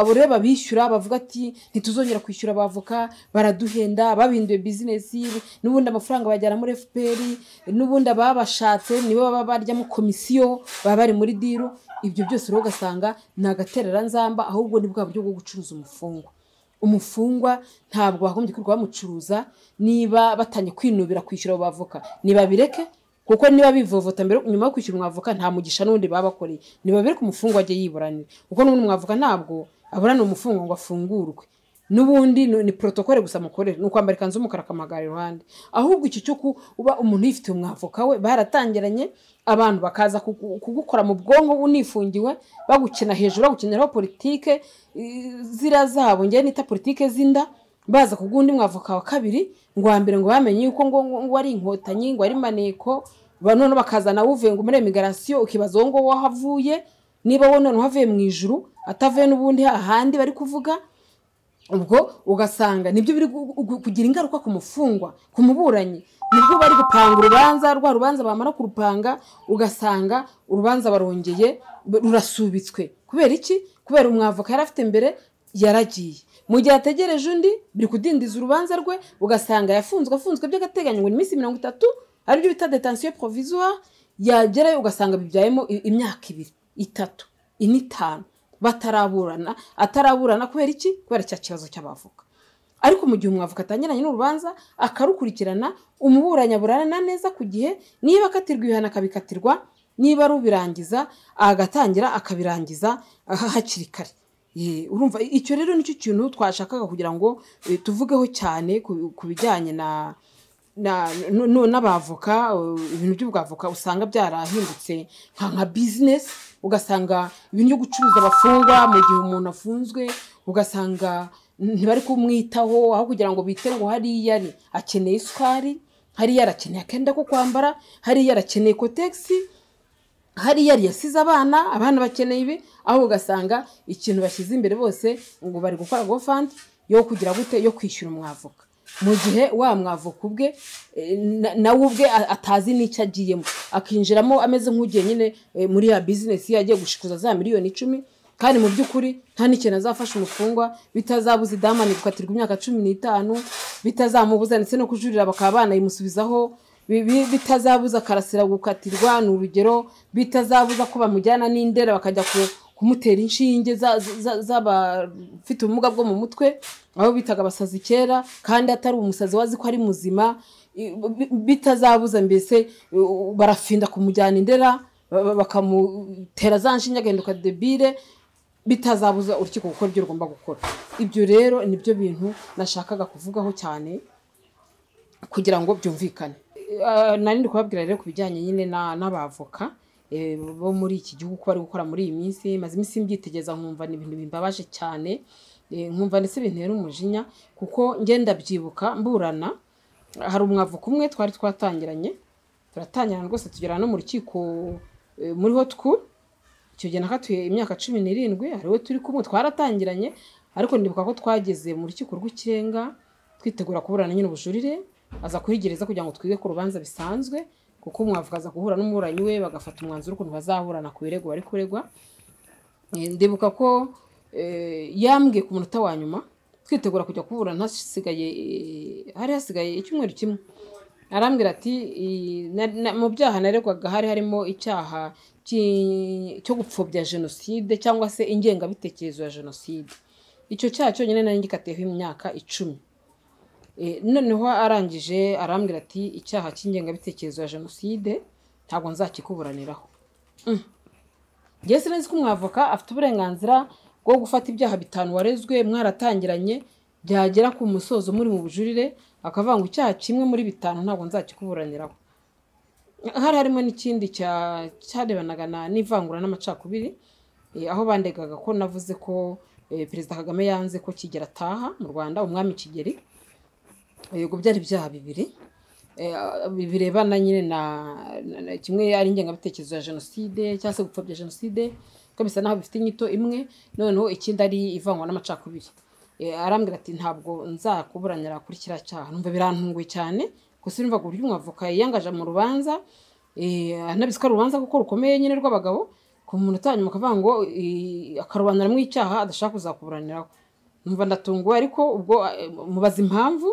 abo rero babishyura bavuga ati ntituzongera kwishyura abavoka baraduhenda babihinduye bizinesi n'ubundi amafaranga bajyana muri efuperi n'ubundi ababashatse nibo baba baryamo komisiyo baba bari muri diru ibyo byose rero ugasanga ni agatereranzamba ahubwo ni bwa buryo bwo gucuruza umufungwa umufungwa ntabwo bagombye kwirirwa bamucuruza niba batanye kwinubira kwishyura abo bavoka ntibabireke kuko niba bivovota mbere nyuma yo kwishyura umwavoka nta mugisha n'undi baba bakoreye ntibabere ko umufungwa ajya yiburanira kuko n'ubundi umwavoka ntabwo aburana umufungwa ngo afungurwe n'ubundi ni porotokole gusa mukorera ni ukwambara ikanzu y'umukara akamagara iruhande ahubwo iki cyo kuba umuntu yifitiye umwavoka we baratangiranye abantu bakaza kugukora mu bwonko unifungiwe bagukina hejuru bagukiniraho politike zira zabo ngewe nita politike z'inda baza ku bw'undi wa kabiri ngo uwa mbere ngo bamenye yuko ngo ngo ari inkotanyi ngo ari maneko none bakazana uvuye ngo muri emigarasiyo ukibaza uwo nguwo wahavuye niba wowe noneho uhavuye mu ijuru atavuye n'ubundi ahandi bari kuvuga ubwo ugasanga nibyo biri kugira ingaruka ku mufungwa ku muburanyi nibwo bari gupanga urubanza rwa rubanza bamara kurupanga ugasanga urubanza barongeye rurasubitswe kubera iki kubera umwavoka yari afite mbere yaragiye mu gihe ategereje undi biri kudindiza urubanza rwe ugasanga yafunzwe afunzwe by'agateganyo ngo iminsi mirongo itatu aribyo bita detansiyo porovizuwa yagerayo ugasanga bibyayemo imyaka ibiri itatu ine itanu bataraburana ataraburana kubera iki kubera cya kibazo cy'abavoka ariko mu gihe umwavoka atangiranye n'urubanza akarukurikirana umuburanyi aburana neza ku gihe niba akatirwa ibihano akabikatirwa niba ubirangiza agatangira akabirangiza hakiri kare urumva icyo rero nicyo kintu twashakaga kugira ngo eh, tuvugeho cyane ku bijyanye na n'abavoka eh, ibintu by'ubwavoka usanga byarahindutse nka nka bizinesi ugasanga ibintu byo gucuruza abafungwa mu gihe umuntu afunzwe ugasanga ntibari kumwitaho aho kugira ngo bite ngo hariya akeneye isukari hariya arakeneye akenda ko kwambara hariya arakeneye kotegisi yari yasize abana abana bakeneye ibi aho ugasanga ikintu bashyize imbere bose ngo bari gukora gofandi yo kugira gute yo kwishyura umwavoka mu gihe wa mwavoka ubwe eh, nawe ubwe atazi n'icyo agiyemo akinjiramo ameze nk'ugiye nyine eh, muri ya bizinesi yagiye gushikuza za miliyoni icumi kandi mu by'ukuri nta n'ikintu azafasha umufungwa bitazabuza idamani gukatirwa imyaka cumi n'itanu ndetse no kujurira bakaba banayimusubizaho bitazabuza karasira gukatirwa ni urugero bitazabuza ko bamujyana n'indera bakajya kumutera inshinge z'abafite ubumuga bwo mu mutwe aho bitaga abasazi kera kandi atari umusazi wazi ko ari muzima bitazabuza mbese barafinda kumujyana indera bakamutera za nshinge agenda ukadebire bitazabuza urukiko gukora ibyo rugomba gukora ibyo rero ni byo bintu nashakaga kuvugaho cyane kugira ngo byumvikane Eh, nari ndi kubabwira rero ku bijyanye nyine n'abavoka eh, bo muri iki gihugu ko bari gukora muri iyi minsi maze iminsi mbyitegereza nkumva ni ibintu bimbabaje cyane eh, nkumva ndetse bintera umujinya kuko ngenda byibuka mburana hari umwavoka umwe twari twatangiranye turatangirana rwose tugera no mu rukiko muri hotuku icyo gihe nakatuye imyaka cumi n'irindwi ariwe turi kumwe twaratangiranye ariko ndibuka ko twageze mu rukiko rw'ikirenga twitegura kuburana nyine ubujurire aza kuhigereza kugira ngo twige ku rubanza bisanzwe kuko umwavuga aza guhura n'umuburanyi we bagafata umwanzuro ukuntu bazaburana ku birego bari kuregwa eh, ndibuka ko eh, yambwiye ku munota wa nyuma twitegura kujya kuburana hasigaye eh, hari hasigaye icyumweru kimwe arambwira ati mu byaha naregwaga hari harimo icyaha cyo gupfobya jenoside cyangwa se ingengabitekerezo ya jenoside icyo cyaha cyonyine nari ngikatiyeho imyaka icumi Eh, noneho arangije arambwira ati icyaha cy'ingengabitekerezo ya jenoside ntabwo nzakikuburaniraho ngeze mm. neza ko umwavoka afite uburenganzira bwo gufata ibyaha bitanu warezwe mwaratangiranye byagera ku musozo muri mu bujurire akavuga ngo icyaha kimwe muri bitanu ntabwo nzakikuburaniraho hari harimo n'ikindi cyarebanaga n'ivangura n'amacakubiri eh, aho bandegaga ko navuze ko eh, perezida kagame yanze ko kigera ataha mu rwanda umwami kigeri yego byari ibyaha bibiri eh, birebana nyine na kimwe ari ingengabitekerezo ya jenoside cyangwa se gupfobya jenoside ko bisa naho bifite inyito imwe noneho ikindi ari ivangwa n'amacakubiri eh, arambwira ati ntabwo nzakuburanira kuri kiriya cyaha numva birantunguye cyane gusa urumva uburyo umwavoka yiyangaje mu rubanza eh, anabizi urubanza kuko rukomeye nyine rw'abagabo ku muntu utanyuma akavuga ngo akarubanira mu icyaha adashaka kuzakuburaniraho numva ndatunguwe ariko ubwo mubaza impamvu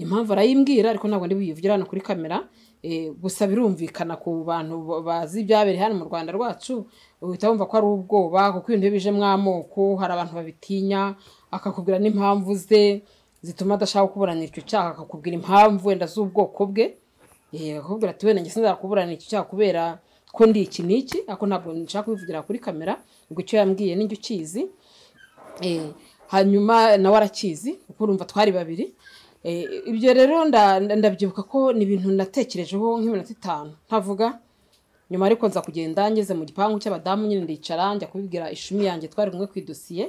ni impamvu arayimbwira ariko ntabwo ndi buyivugire hano kuri kamera eh, gusa birumvikana ku bantu bazi ibyabereye hano mu rwanda rwacu uhita wumva ko ari ubwoba kuko ibintu bijemo amoko hari abantu babitinya akakubwira n'impamvu ze zituma adashaka kuburana icyo cyaha akakubwira impamvu wenda z'ubwoko bwe eh, akakubwira ati wenda ngesinzara kuburana icyo cyaha kubera ko ndi iki n'iki ariko ntabwo nshaka kubivugira kuri kamera ngo icyo yambwiye n'icyo ukizi eh, hanyuma nawe arakizi kuko urumva twari babiri Eh, ibyo rero ndabyibuka ko ni ibintu natekerejeho nk'iminota itanu ntavuga nyuma ariko nza kugenda ngeze mu gipangu cy'abadamu nyine ndicara njya kubibwira ishumi yanjye twari kumwe ku idosiye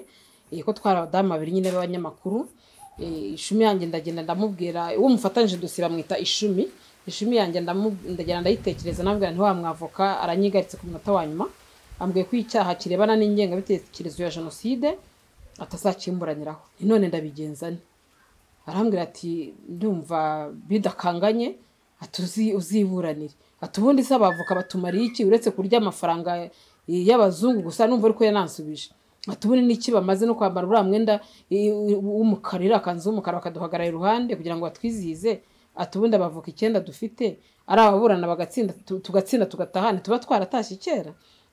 eh, ko twari abadamu babiri nyine b'abanyamakuru eh, ishumi yanjye ndagenda ndamubwira uwo mufatanyije dosiye bamwita ishumi ishumi yanjye ndagenda ndayitekereza nabwira ntiwa mwavoka aranyigaritse ku munota wa nyuma ambwiye ko icyaha kirebana n'ingengabitekerezo ya jenoside atazakimburaniraho none ndabigenza ne arambwira ati ndumva bidakanganye atuzi uziburanire Atubundi ubundi se abavoka batumariye iki uretse kurya amafaranga y'abazungu gusa numva ariko yanansubije atubundi n'iki bamaze no kwambara uriya mwenda w'umukara iriya kanzu y'umukara bakaduhagarara iruhande kugira ngo batwizihize ati ubundi abavoka icyenda dufite ari ababurana bagatsinda tugatsinda tugatahane tuba twaratashye kera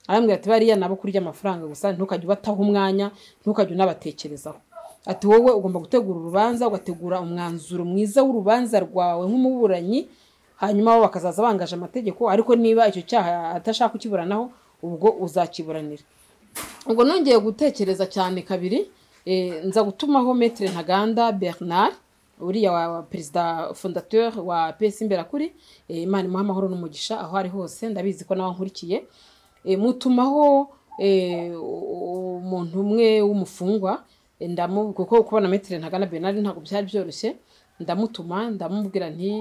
arambwira ati bariya nabo kurya amafaranga gusa ntukajye ubataho umwanya ntukajye unabatekerezaho ati wowe ugomba gutegura urubanza ugategura umwanzuro mwiza w'urubanza rwawe nk'umuburanyi hanyuma bo bakazaza bangaje amategeko ariko niba icyo cyaha atashaka kukiburanaho ubwo uzakiburanira ubwo nongeye gutekereza cyane kabiri eh, nza gutumaho metire ntaganda bernard uriya wa perezida fondateur wa pesi imberakuri eh, imana imuha amahoro n'umugisha aho ari hose ndabizi ko nawe nkurikiye eh, mutumaho umuntu umwe w'umufungwa ndamubwira kuko kubona metero ntagana benari ntabwo byari byoroshye ndamutuma ndamubwira nti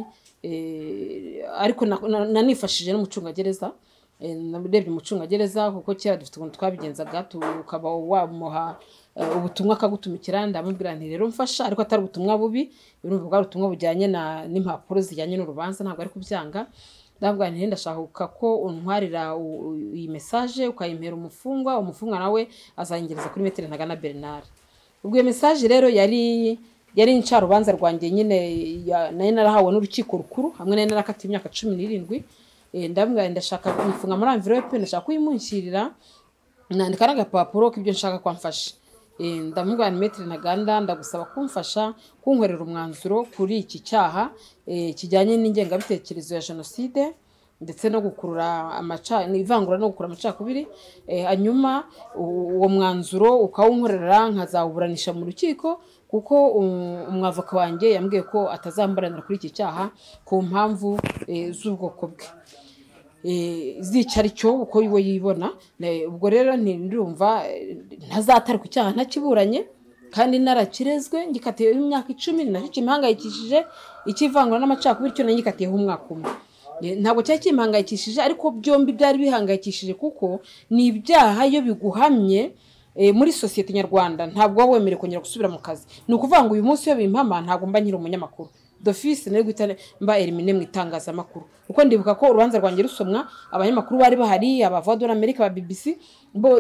eh, ariko nanifashije n'umucungagereza urebye eh, umucungagereza kuko kera dufite ukuntu twabigenzaga tukaba wamuha eh, ubutumwa akagutumikira ndamubwira nti rero mfasha ariko atari ubutumwa bubi urumva bwari ubutumwa bujyanye n'impapuro zijyanye n'urubanza ntabwo ari kubyanga ndavuga nti ndashaka ko untwarira iyi mesaje ukayimpera umufungwa umufungwa nawe azayingereza kuri metero ntagana bernard ubwo iyo mesaje rero yari yari incarubanza rwanjye nyine nari narahawe n'urukiko rukuru hamwe nari narakatiwe imyaka cumi n'irindwi eh, ndabwira ndashaka kuyifunga muri amvirope ndashaka kuyimunshyirira nandika n'agapapuro k'ibyo nshaka kwamfasha eh, ndamubwira ni metero ntaganda ndagusaba kumfasha kunkorera umwanzuro kuri iki cyaha eh, kijyanye n'ingengabitekerezo ya jenoside ndetse no gukurura ivangura no gukurura amacakubiri eh, hanyuma uwo mwanzuro ukawunkorera nkazawuburanisha mu rukiko kuko um, umwavoka wanjye yambwiye ko atazambaranira kuri iki cyaha ku mpamvu eh, z'ubwoko bwe eh, zicyo uko we yibona ubwo rero ntirumva ku cyaha ntakiburanye kandi narakirezwe ngikatiyeho imyaka icumi nacyo kimuhangayikishije ikivangura n'amacakubiri cyo nagikatiyeho umwaka umwe ntabwo cyari kimuhangayikishije ariko byombi byari bihangayikishije kuko ni ibyaha iyo biguhamye e, muri sosiyete nyarwanda ntabwo waba wemerewe kongera gusubira mu kazi ni ukuvuga ngo uyu munsi iyo bimpama ntabwo mba nkiri umunyamakuru dofisi nayo guhita mba elimine mu itangazamakuru kuko ndibuka ko urubanza rwanjye rusomwa abanyamakuru bari bahari abavadora amerika ba bbc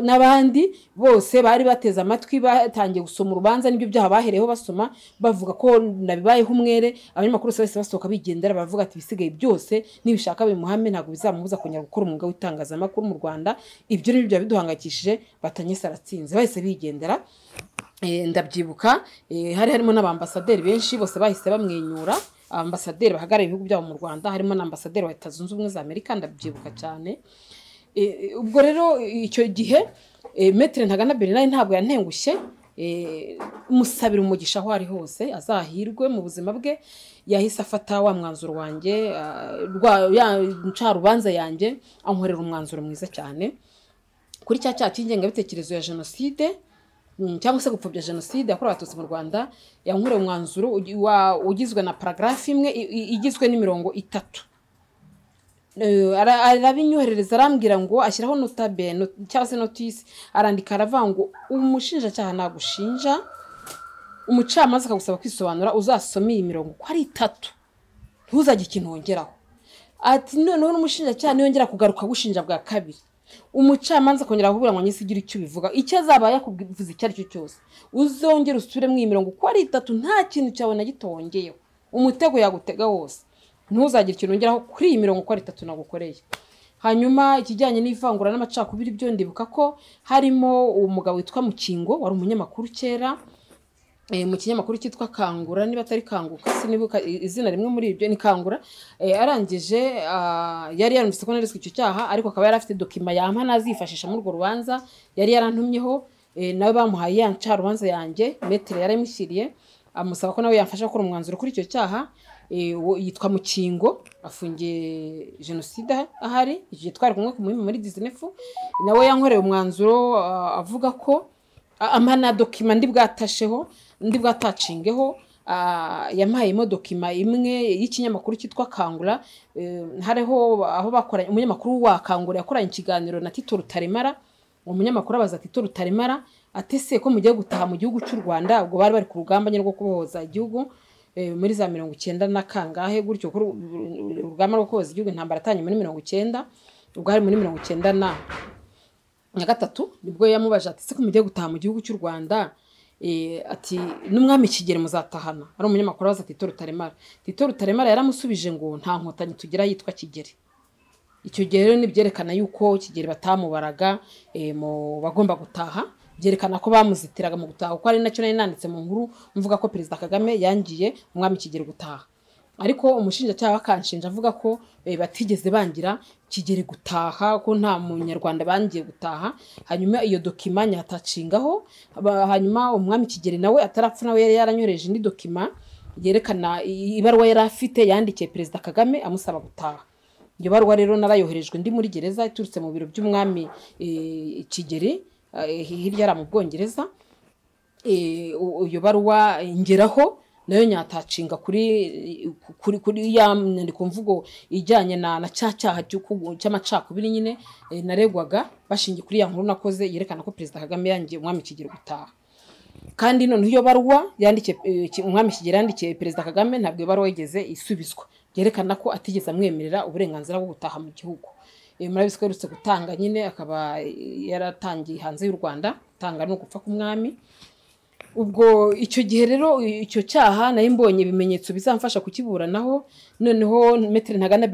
n'abandi bose bari bateze amatwi batangiye gusoma urubanza n'ibyo byaha bahereyeho basoma bavuga ko nabibayeho umwere abanyamakuru bose basohoka bigendera baravuga ati ibisigaye byose nibishaka bimuhame ntabwo bizamubuza kongera gukora umwuga w'itangazamakuru mu rwanda ibyo rero byaba biduhangayikishije batanye saratsinze bahise bigendera Eh, ndabyibuka eh, hari harimo n'abambasaderi benshi bose bahise bamwenyura ambasaderi bahagarariye ibihugu byabo mu rwanda harimo n'ambasaderi wa leta zunze ubumwe za amerika ndabyibuka cyane eh, ubwo rero icyo gihe metero ntagana bernard ntabwo yantengushye musabira umugisha aho ari hose azahirwe mu buzima bwe yahise afata wa mwanzuro wanjye ah, ncarubanza yanjye ankorera umwanzuro mwiza cyane kuri cya cyaha cy'ingengabitekerezo ya jenoside Mm, cyangwa se gupfobya jenoside yakorewe abatutsi mu rwanda yankureye umwanzuro ugizwe na paragarafi imwe igizwe n'imirongo itatu eh, arabinyoherereza arambwira ngo ashyiraho notabe cyangwa se notisi arandika aravuga ngo umushinjacyaha nagushinja umucamanza akagusaba kwisobanura uzasome iyi mirongo uko ari itatu ntuzajye ikintu wongeraho ati noneho n'umushinjacyaha niyongera kugaruka gushinja bwa kabiri umucamanza akongera akakubwira ngo nyine icyo ubivuga icyo azaba yakuvuze icyo ari cyo cyose uzongere usubire mu imirongo uko ari itatu nta kintu cyawe na gito umutego yagutega wose ntuzagire ikintu ongeraho kuri iyi mirongo uko ari itatu nagukoreye hanyuma ikijyanye n'ivangura n'amacakubiri byo ndibuka ko harimo umugabo witwa mukingo wari umunyamakuru kera Eh, mu kinyamakuru cyitwa kangura niba atari kanguka sinibuka izina rimwe muri ibyo ni kangura eh, arangije ah, yari yarumvise ko nariswe icyo cyaha ariko akaba yari afite dokima yampa nazifashisha muri urwo rubanza yari yarantumyeho eh, nawe bamuhaye ya ncarubanza yanjye metero yaramushyiriye amusaba ko nawe yafasha gukora umwanzuro kuri icyo cyaha yitwa mukingo afungiye jenoside ahari igihe twari kumwe ku muhima muri dizinefu nawe yankoreye umwanzuro ah, avuga ko amana dokima ndi bwatasheho undi bwatacingeho ah, yampaye imodokima imwe y'ikinyamakuru cyitwa kangura eh, hariho aho bakoranye umunyamakuru wa kangura yakoranye ikiganiro na tito rutaremara umunyamakuru abaza tito rutaremara atese ko mugiye gutaha mu gihugu cy'u rwanda ubwo bari bari ku rugamba rwo kubohoza igihugu eh, muri za mirongo icyenda na kangahe gutyo ko urugamba rwo kubohoza igihugu intambara atanye muri mirongo icyenda ubwo hari muri mirongo icyenda na gatatu nibwo yamubaje ati se ko mugiye gutaha mu gihugu cy'u rwanda Eh, ati n'umwami kigeli muzatahana ari umunyamakuru waza tito rutaremara tito rutaremara yaramusubije ngo nta nkotanyi tugira yitwa kigeli icyo gihe rero nibyerekana yuko kigeli batamubaraga eh, mu bagomba gutaha byerekana ko bamuzitiraga mu gutaha kuko ari nacyo nari nanditse mu nkuru mvuga ko perezida kagame yangiye umwami kigeli gutaha ariko umushinjacyaha akanshinja avuga ko eh, batigeze bangira kigeri gutaha ko nta munyarwanda bangiye gutaha hanyuma iyo dokima nyatacingaho hanyuma umwami kigeri nawe atarapfa nawe yari yaranyoreje indi dokima yerekana ibaruwa yari afite yandikiye perezida kagame amusaba gutaha iyo baruwa rero narayoherejwe ndi muri gereza iturutse mu biro by'umwami eh, kigeri eh, hirya ari mu bwongereza iyo baruwa ngeraho nayo nyatacinga kuri kuri ya nyandiko mvugo ijyanye na cya cyaha cy'amacakubiri nyine eh, naregwaga bashingiye kuri ya nkuru nakoze yerekana ko perezida kagame yangiye umwami kigero gutaha kandi noneho iyo baruwa eh, umwami kigero yandikiye perezida kagame ntabwo iyo baruwa yigeze isubizwa yerekana ko atigeze amwemerera uburenganzira bwo gutaha mu gihugu eh, murabisi ko aherutse gutanga nyine akaba yaratangiye hanze y'u rwanda gutanga ni ugupfa k'umwami ubwo icyo gihe rero icyo cyaha nayo mbonye ibimenyetso bizamfasha kukiburanaho noneho metero ntagana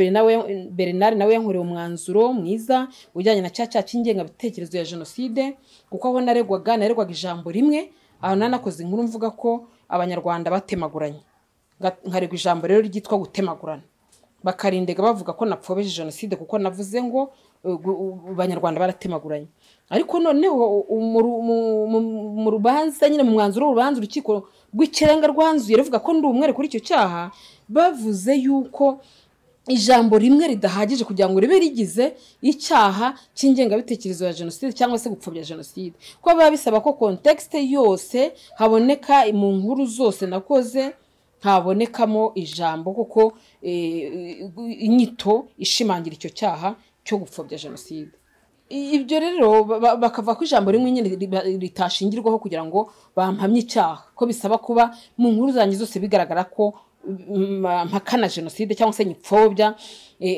bernard nawe yankoreye umwanzuro mwiza ujyanye na cya cyaha cy'ingengabitekerezo ya jenoside kuko aho naregwaga naregwaga ijambo rimwe aho nanakoze inkuru mvuga ko abanyarwanda batemaguranye nkaregwa ijambo rero ryitwa gutemagurana bakarindega bavuga ko napfobeje jenoside kuko navuze ngo abanyarwanda baratemaguranye ariko noneho mu rubanza nyine mu mwanzuro w'urubanza urukiko rw'ikirenga rwanzuye ruvuga ko ndi umwere kuri icyo cyaha bavuze yuko ijambo rimwe ridahagije kugira ngo ribe rigize icyaha cy'ingengabitekerezo ya jenoside cyangwa se gupfobya jenoside ko biba bisaba ko kontekisite yose haboneka mu nkuru zose nakoze habonekamo ijambo kuko eh, inyito ishimangira icyo cyaha cyo gupfobya jenoside ibyo rero bakava ko ijambo rimwe nyine ritashingirwaho kugira ngo bampamye icyaha ko bisaba kuba mu nkuru zanjye zose bigaragara ko mm, mpakana jenoside cyangwa se nyipfobya e,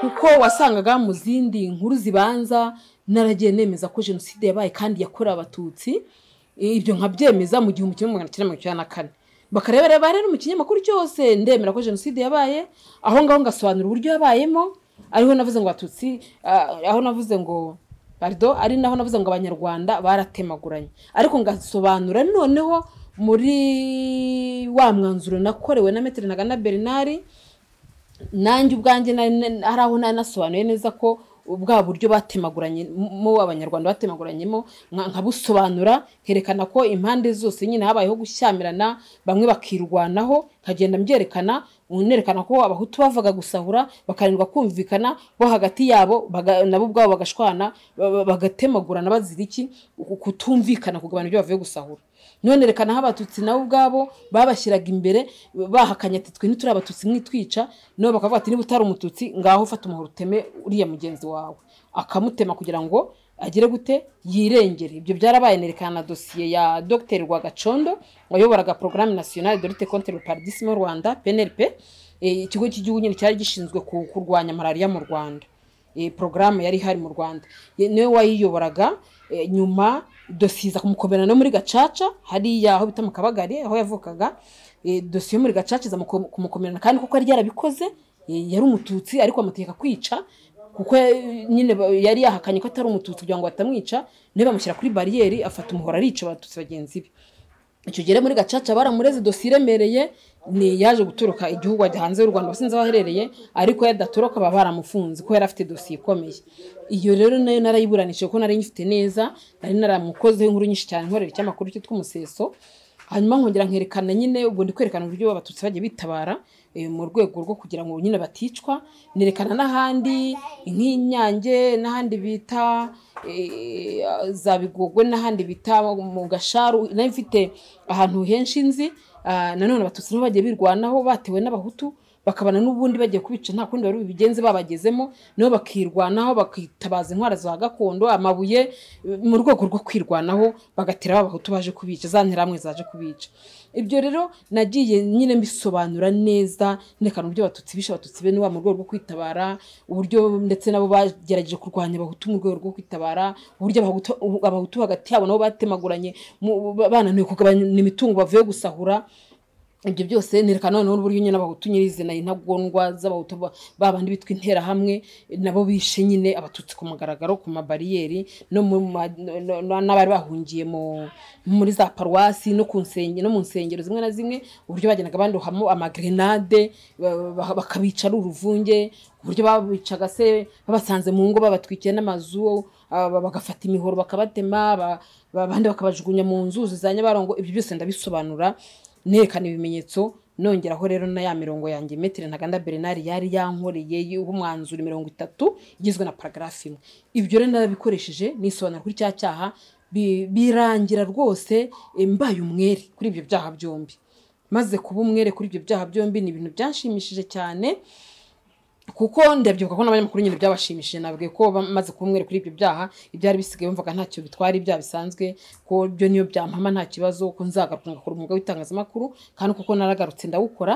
kuko wasangaga mu zindi nkuru zibanza naragiye nemeza ko jenoside yabaye kandi yakorewe abatutsi e, ibyo nkabyemeza mu gihumbi kimwe magana cyenda mirongo icyenda na kane bakarebera rero mu kinyamakuru cyose ndemera ko jenoside yabaye aho ngaho ngasobanura uburyo yabayemo ariho navuze ngo abatutsi eh, aho navuze ngo parido ari naho navuze ngo abanyarwanda baratemaguranye ariko ngasobanura noneho muri wa mwanzuro nakorewe na metero na bernard nanjye ubwanjye hari aho nari neza ko bwa buryo batemaguranyemo abanyarwanda batemaguranyemo nkabusobanura nkerekana ko impande zose nyine habayeho gushyamirana bamwe bakirwanaho nkagenda mbyerekana nerekana ko abahutu bavaga gusahura bakarindwa kumvikana bo hagati yabo nabo ubwabo bagashwana bagatemagurana bazira iki kutumvikana kugabana ibyo bavuye gusahura none reka naho abatutsi nabo ubwabo babashyiraga imbere bahakanye ati twe ntituri abatutsi nk'itwica nabo bakavuga ati niba utari umututsi ngaho ufata umuhoro uteme uriya mugenzi wawe akamutema kugira ngo agere gute yirengere ibyo byarabaye nerekana na dosiye ya Dr rwagacondo wayoboraga porogaramu nasiyonari dorite konti paradisimo rwanda pnlp eh, ikigo cy'igihugu nyine cyari gishinzwe kurwanya malariya mu rwanda eh, porogaramu yari ihari mu rwanda eh, niwe wayiyoboraga nyuma dosiza kumukomera no muri gacaca hariya aho bita mu kabagari aho yavukaga eh, dosiye yo muri gacaca iza kumukomerana kandi kuko yari yarabikoze eh, yari umututsi ariko bamutegeka kwica kuko eh, nyine yari yahakanye ko atari umututsi kugira ngo batamwica niyo bamushyira kuri bariyeri afata umuhoro arica abatutsi bagenzi be icyo gihe muri gacaca baramureze dosiye iremereye yaje guturuka igihugu hanze y'u rwanda sinzi aho aherereye ariko yadatoroka baba baramufunze yari afite dosiye ikomeye iyo rero nayo narayiburanishije ko nari nyifite neza nari naramukozeho inkuru nyinshi cyane nkorera icyamakuru cyitwa umuseso hanyuma nkongera nkerekana nyine ubwo ndi kwerekana uburyo abatutsi bajya bitabara eh, mu rwego rwo kugira ngo nyine baticwa nerekana n'ahandi nk'inyange n'ahandi bita eh, za bigogwe n'ahandi bita mu gasharu nayo mfite ahantu henshi nzi Ah, nanone abatutsi nabo bagiye birwanaho batewe n'abahutu bakabana n'ubundi bagiye kubica nta kundi bari bubigenze babagezemo nabo bakirwanaho bakitabaza intwara za gakondo amabuye mu rwego rwo kwirwanaho bagatera b'abahutu baje kubica za ntiramwe zaje kubica ibyo rero nagiye nyine mbisobanura neza ndekana uburyo abatutsi bishe abatutsi bene wabo mu rwego rwo kwitabara uburyo ndetse nabo bagerageje kurwanya abahutu mu rwego rwo kwitabara uburyo abahutu hagati yabo nabo batemaguranye bananiwe kugabanya imitungo bavuye gusahura ibyo byose nerekana noneho n'uburyo nyine abahutu nyirizina intagondwa z'abahutu babandi bitwa interahamwe nabo bishe nyine abatutsi ku mugaragaro ku mabariyeri n'abari bahungiye muri za paruwasi no mu nsengero zimwe na zimwe uburyo bagendaga banduhamo amagrenade bakabica ari uruvunge uburyo babicaga se babasanze mu ngo babatwikiye n'amazu ah, bagafata imihoro bakabatema abandi bakabajugunya mu nzuzi za nyabarongo ibyo byose ndabisobanura nerekana ibimenyetso nongeraho rero na ya mirongo yanjye metero ntaganda bernard yari yankoreye y'umwanzuro mirongo itatu igizwe na paragarafu imwe ibyo rero narabikoresheje nisobanura kuri cya cyaha birangira rwose eh, mbaye umwere kuri ibyo byaha byombi maze kuba umwere kuri ibyo byaha byombi ni ibintu byanshimishije cyane kuko ndabyibuka ko n'abanyamakuru nyine byabashimishije nababwiye ko bamaze kumwere kuri ibyo byaha ibyari bisigaye bumvaga ntacyo bitwara ibyaha bisanzwe ko byo niyo byampama nta kibazo ko nzagaruka ngakora umwuga w'itangazamakuru kandi kuko naragarutse ndawukora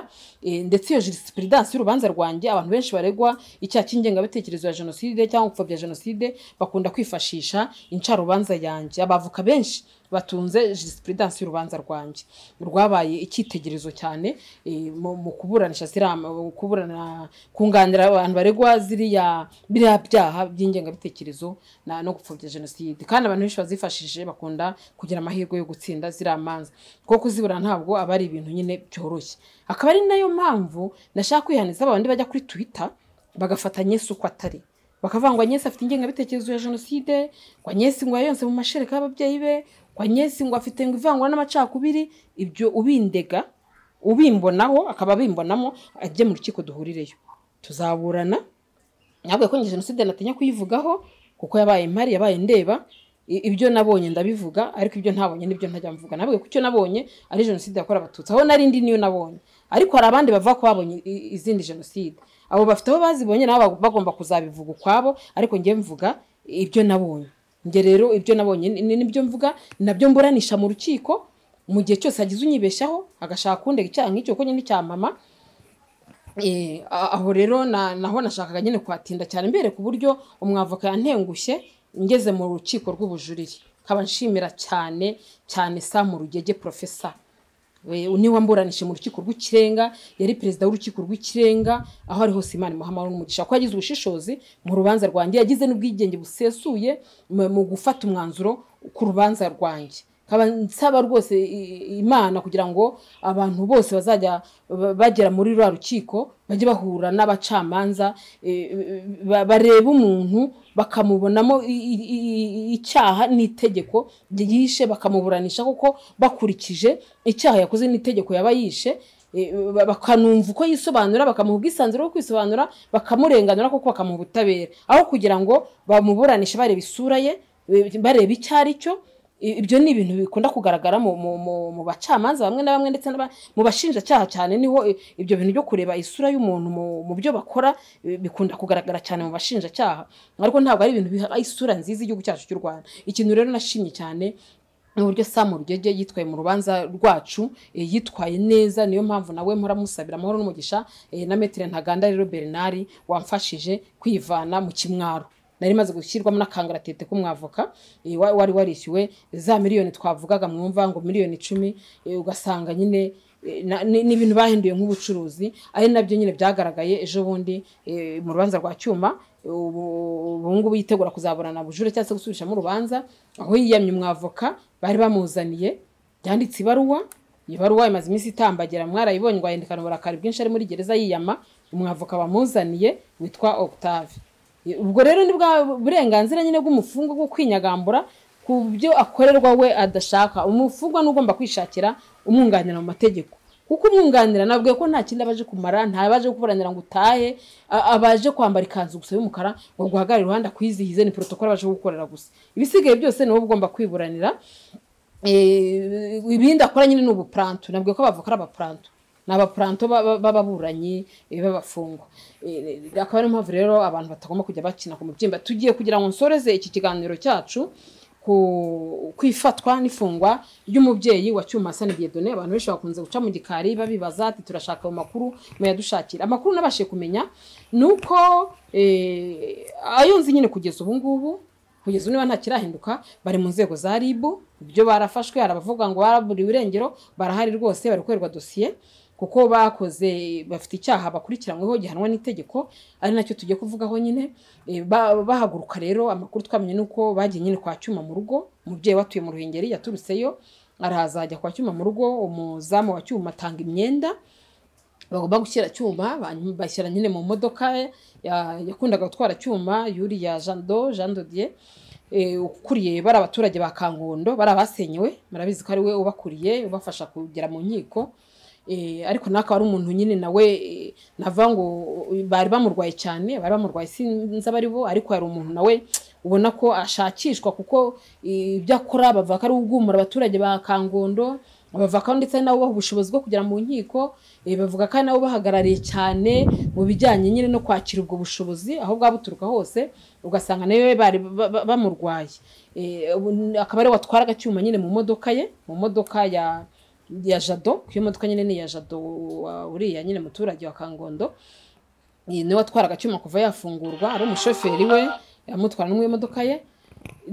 eh, ndetse iyo jisipulidansi y'urubanza rwanjye abantu benshi baregwa icyaha cy’ingengabitekerezo ya jenoside cyangwa bya jenoside bakunda kwifashisha incarubanza yanjye abavuka benshi batunze jisipuridance y'urubanza rwanjye rwabaye icyitegererezo cyane eh, mu kuburanisha kuburana kunganira abantu baregwa ziriya biriya byaha by'ingengabitekerezo no gupfobya jenoside kandi abantu benshi bazifashije bakunda kugira amahirwe yo gutsinda ziriya manza kuko kuzibura ntabwo aba ari ibintu nyine byoroshye akaba ari nayo mpamvu nashaka kwihaniza abandi bajya kuri twita bagafata nyesi atari bakavuga ngo anyesi afite ingengabitekerezo ya jenoside ngo anyesi ngo yayonse mu mashereka y'ababyeyi be kwa nyezi ngo afite ngo ivangura n'amacakubiri ibyo ubindega ubimbonaho akaba abimbonamo ajye mu rukiko duhurireyo tuzaburana ntabwo ko jenoside natinya kuyivugaho kuko yabaye impari yabaye ndeba ibyo nabonye ndabivuga ariko ibyo ntabonye n'ibyo ntajya mvuga ntabwo ko icyo nabonye ari jenoside yakora abatutsi aho nari indi niyo nabonye ariko hari abandi bava ko babonye izindi jenoside abo bafite aho bazibonye nabo bagomba kuzabivuga ukwabo ariko njye mvuga ibyo nabonye njye rero ibyo nabonye nibyo mvuga nabyo mburanisha mu rukiko mu gihe cyose agize unyibeshyaho agashaka kundega icyaha nk'icyo kuko nyine cya mama eh, aho rero naho nashakaga nyine kuhatinda cyane ku buryo umwavoka yantengushye ngeze mu rukiko rw'ubujurire nkaba nshimira cyane cyane sa mu rugege porofesa Eh, niwe wamburanije mu rukiko rw'ikirenga yari perezida w'urukiko rw'ikirenga aho ari hose imana imuha n'umugisha ko yagize ubushishozi mu rubanza rwanjye yagize n'ubwigenge busesuye mu gufata umwanzuro ku rubanza rwanjye nkaba nsaba rwose imana kugira ngo abantu bose bazajya bagera muri rwa rukiko bajye bahura n'abacamanza e, e, bareba umuntu bakamubonamo icyaha n'itegeko yishe bakamuburanisha kuko bakurikije icyaha yakoze n'itegeko yaba yishe e, bakanumva uko yisobanura bakamuha ubwisanzure bwo kwisobanura bakamurenganura kuko bakamuha ubutabera aho kugira ngo bamuburanishe bareba isura ye bareba icyo ari cyo ibyo ni ibintu bikunda kugaragara mu bacamanza bamwe na bamwe ndetse mu bashinjacyaha cyane niho ibyo bintu byo kureba isura y'umuntu mu byo bakora bikunda kugaragara cyane mu bashinjacyaha ariko ntabwo ari ibintu biha isura nziza igihugu cyacu cy'u rwanda ikintu rero nashimye cyane n'uburyo samu rugege yitwaye mu rubanza rwacu eh, yitwaye neza niyo mpamvu nawe mpora amahoro n'umugisha eh, na metero ntaganda rero bernard wamfashije kwivana mu kimwaro nari imaze gushyirwamo n'akangaratete k'umwavoka wari warishyuwe za miliyoni twavugaga mwumva ngo miliyoni icumi eh, ugasanga nyine eh, ni ibintu bahinduye nk'ubucuruzi ari nabyo nyine byagaragaye ejo bundi eh, mu rubanza rwa cyuma ubu ngubu yitegura kuzaburana bujure cyangwa se gusubirishamo urubanza aho yiyamye umwavoka bari bamuzaniye byanditse ibaruwa ibaruwa imaze iminsi itambagira mwarayibonye ngo ayandikane uburakari bwinshi ari muri gereza yiyama umwavoka bamuzaniye witwa octave ubwo rero ni bwa burenganzira nyine bw'umufungwa bwo kwinyagambura ku byo akorerwa we adashaka umufungwa ni ugomba kwishakira umwunganira mu mategeko kuko umwunganira nabwiye ko nta kindi abaje kumara ntabaje kuburanira ngo utahe abaje kwambara ikanzu gusa y'umukara ngo guhagarare iruhande akwizihize ni porotokoro abaje gukorera gusa ibisigaye byose ni wowe ugomba kwiburanira eh, ibindi akora nyine ni ubupuranto nabwiye ko abavoka ari abapuranto ni abapuranto b'ababuranyi eh, b'abafungwa eh, akaba ariyo mpamvu rero abantu batagomba kujya bakina ku mubyimba tugiye kugira ngo nsoreze iki kiganiro cyacu ku ifatwa n'ifungwa ry'umubyeyi wa cyuma sani diedone abantu benshi bakunze guca mu gikari babibaza ati turashaka ayo makuru muyadushakira amakuru nabashe kumenya ni uko eh, ayo nzi nyine kugeza ubu ngubu kugeza ubu niba ntakirahinduka bari mu nzego za ribu ibyo barafashwe hari abavuga ngo baraburiwe irengero barahari rwose bari gukorerwa dosiye kuko bakoze bafite icyaha bakurikiranyweho gihanwa n'itegeko ari nacyo tujya kuvugaho nyine eh, bahaguruka rero amakuru twamenye ni uko bagiye nyine kwa cyuma mu rugo umubyeyi batuye mu ruhengeri yaturutseyo araza kwa cyuma mu rugo umuzamu wa cyuma atanga imyenda bagomba gushyira cyuma bashyira nyine mu modoka yakundaga gutwara cyuma yuriya jando jandodiye eh, ukuriye bari abaturage ba kangondo bari abasenyewe murabizi ko ari we ubakuriye ubafasha kugera mu nkiko Eh, ariko n'akaba ari umuntu nyine nawe eh, nava ngo eh, bari bamurwaye cyane bari bamurwaye sinzi abari bo ariko hari umuntu nawe ubona ko ashakishwa kuko ibyo akora bavuga ko ari ubwumura abaturage ba kangondo bavuga ko ndetse nabo baha ubushobozi bwo kugera mu nkiko bavuga ko nabo bahagarariye cyane mu bijyanye nyine no kwakira ubwo bushobozi aho bwaba buturuka hose ugasanga nawe bari bamurwaye akaba ari watwaraga icyuma nyine mu modoka ye mu modoka ya ya jado iyo modoka nyine ni iya jado uriya nyine muturage wa kangondo niwe watwaraga cyuma kuva yafungurwa ari umushoferi we yamutwara no mu imodoka ye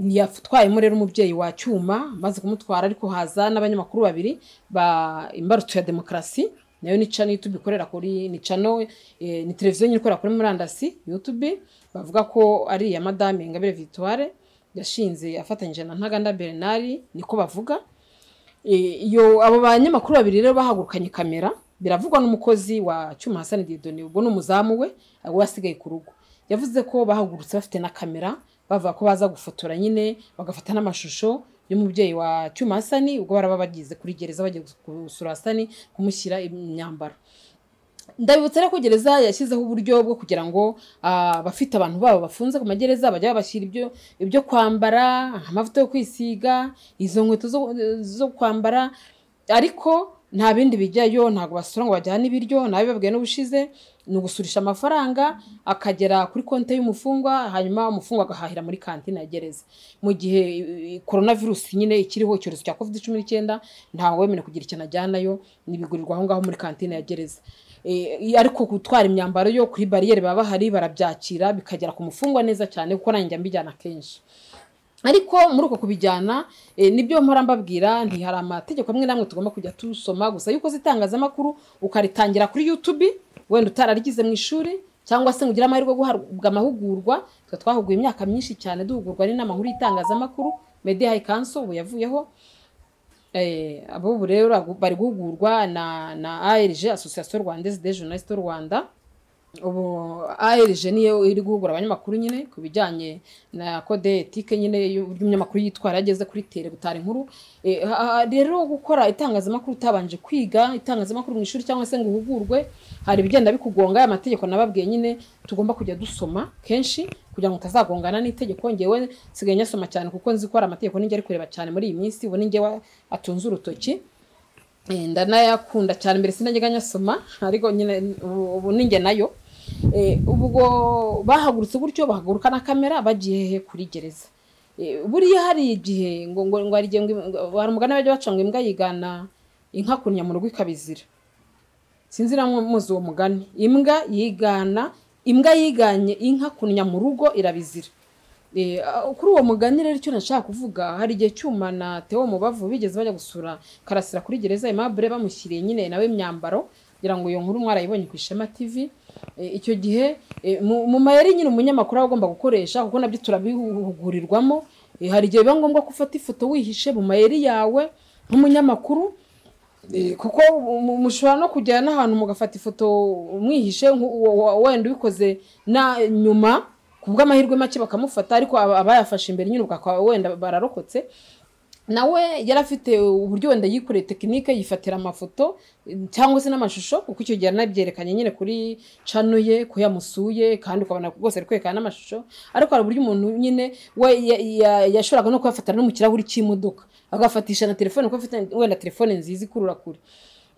yatwayemo rero umubyeyi wa cyuma maze kumutwara ariko haza n'abanyamakuru babiri ba imbarutso ya demokarasi nayo ni cano yutube ikorera kuri ni cano e, ni televiziyo ikorera kuri murandasi yutube bavuga ko ari iya madame ingabire victoire yashinze afatanyije na ntaganda bernard niko bavuga Eh, iyo abo banyamakuru babiri rero bahagurukanye kamera biravugwa n'umukozi wa cyuma Hassan Dieudonne ubwo ni umuzamu we ahubwo asigaye ku rugo yavuze ko bahagurutse bafite na kamera bavuga ko baza gufotora nyine bagafata n'amashusho y'umubyeyi wa cyuma Hasani ubwo baraba bagize kuri gereza bagiye gusura Hassan kumushyira imyambaro ndabibutsa ko gereza yashyizeho uburyo bwo kugira ngo ah, abafite abantu babo bafunze ku magereza bajya babashyira ibyo ibyo kwambara amavuta yo kwisiga izo nkweto zo kwambara ariko nta bindi bijyayo ntabwo basura ngo bajyane ibiryo nabibabwiye n'ubushize ni ugusurisha amafaranga akagera kuri konti y'umufungwa hanyuma umufungwa agahahira muri kantine ya gereza mu gihe korona virusi nyine ikiriho icyorezo cya covid cumi n'icyenda ntawe wemerewe kugira ikintu ajyanayo ntibigurirwa aho ngaho muri kantine ya gereza Eh, ariko gutwara imyambaro yo kuri bariyeri baba bahari barabyakira bikagera ku mufungwa neza cyane kuko nanjye mbijyana kenshi ariko muri uko kubijyana eh, nibyo mpora mbabwira ntihari amategeko amwe n'amwe tugomba kujya tusoma gusa yuko itangazamakuru ukaritangira kuri yutubi wenda utararigize mu ishuri cyangwa se ngo amahirwe yo guhabwa amahugurwa twahuguye imyaka myinshi cyane duhugurwa n'inama nkuru y'itangazamakuru mediya hayi kanso ubu yavuyeho Eh, abo ubu rero bari guhugurwa na na arg asosiyasiyo rwandeze de journaliste rwanda ubu arg niyo iri guhugura abanyamakuru nyine ku bijyanye na kode etike nyine uburyo yitwara yageze kuri tere gutara inkuru eh, rero gukora itangazamakuru utabanje kwiga itangazamakuru mu ishuri cyangwa se ngo uhugurwe hari ibigenda bikugonga aya mategeko nababwiye nyine tugomba kujya dusoma kenshi kugira ngo utazagongana n'itegeko ngewe nsigaye nyasoma cyane kuko nzi ko hari amategeko n'ingi kureba cyane muri iyi minsi ubu n'ingewe atunze urutoki Eh, ndanayakunda cyane mbere sinajyaga nyasoma ariko nyine ubu ninjye nayo eh, ubwo bahagurutse gutyo bahaguruka na kamera bagiye kuri gereza eh, buriya hari igihe ngo ngo ngo hari umugani bajya baca ngo imbwa yigana inka kunnya mu rugo ikabizira sinzi na muzi uwo mugani imbwa yigana imbwa yiganye inka kunnya mu irabizira Eh, kuri uwo mugani rero icyo nashaka kuvuga hari igihe cyuma na tewo mubavu bigeze bajya gusura karasira kuri gereza imabure bamushyiriye nyine nawe imyambaro kugira ngo iyo nkuru mwarayibonye ku ishema tivi eh, icyo gihe eh, muma yari nyine umunyamakuru aba agomba gukoresha kuko nabyo turabihugurirwamo hari igihe biba ngombwa ko ufata ifoto wihishe mu mayeri yawe nk'umunyamakuru kuko mushobora no kujyana n'ahantu mugafata ifoto mwihishe wenda ubikoze na nyuma ku bw'amahirwe make bakamufata ariko abayafashe imbere nyine ubwo wenda bararokotse nawe yari afite uburyo wenda yikoreye tekinike yifatira amafoto cyangwa se n'amashusho kuko icyo gihe anabyerekanye nyine kuri cano ye ko yamusuye kandi ukabona rwose ari kwerekana n'amashusho ariko hari uburyo umuntu nyine we yashoboraga no kuyafatira no mu kirahuri cy'imodoka agafatisha na telefone kuko afite wenda telefone nziza ikurura kure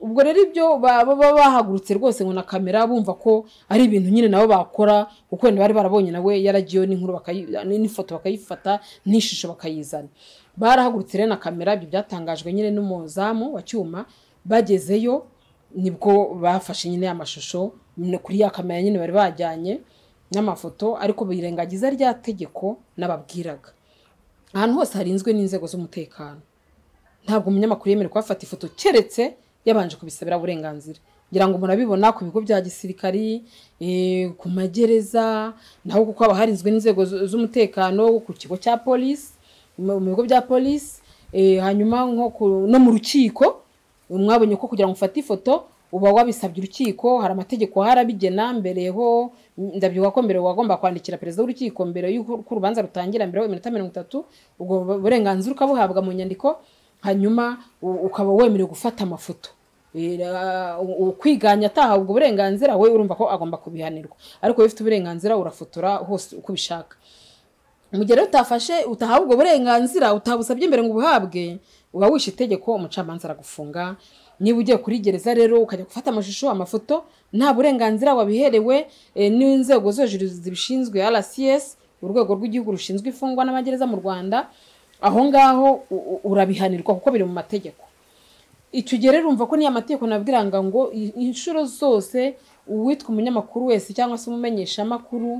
ubwo rero ibyo baba bahagurutse rwose ngo na kamera bumva ko ari ibintu nyine nabo bakora kuko wenda bari barabonye nawe yaragiyeho n'inkuru n'ifoto bakayifata n'ishusho bakayizana barahagurutse rero na kamera ibyo byatangajwe nyine n'umuzamu wa cyuma bagezeyo nibwo bafashe nyine amashusho kuri ya kamera nyine bari bajyanye n'amafoto ariko birengagiza rya tegeko n'ababwiraga ahantu hose harinzwe n'inzego z'umutekano ntabwo umunyamakuru yemerewe kuhafata ifoto keretse yabanje kubisabira uburenganzira ngira ngo umuntu abibona ku bigo bya gisirikari eh, ku magereza naho kuko haba harinzwe n'inzego z'umutekano ku kigo cya polisi mu bigo bya polisi eh, hanyuma no mu rukiko mwabonye ko kugira ngo ufate ifoto uba wabisabye urukiko hari amategeko harabigena mbere ho ndabyibuka ko mbere wagomba kwandikira perezida w'urukiko mbere y'uko urubanza rutangira mbere ho mirongo itatu ubwo burenganzira ukabuhabwa mu nyandiko hanyuma ukaba wemerewe gufata amafoto ukwiganya ataha ubwo burenganzira we urumva ko agomba kubihanirwa ariko iyo ufite uburenganzira urafotora hose uko ubishaka mu gihe rero utafashe utahawe ubwo burenganzira utabusabye imbere ngo ubuhabwe uba wishe itegeko umucamanza aragufunga niba ugiye kuri gereza rero ukajya gufata amashusho amafoto nta burenganzira wabiherewe eh, n'inzego zose zibishinzwe rcs urwego rw'igihugu rushinzwe imfungwa n'amagereza mu rwanda aho ngaho urabihanirwa kuko biri mu mategeko icyo gihe rero urumva ko niyo mategeko nabwiranga ngo inshuro zose uwitwa umunyamakuru wese cyangwa se umumenyeshamakuru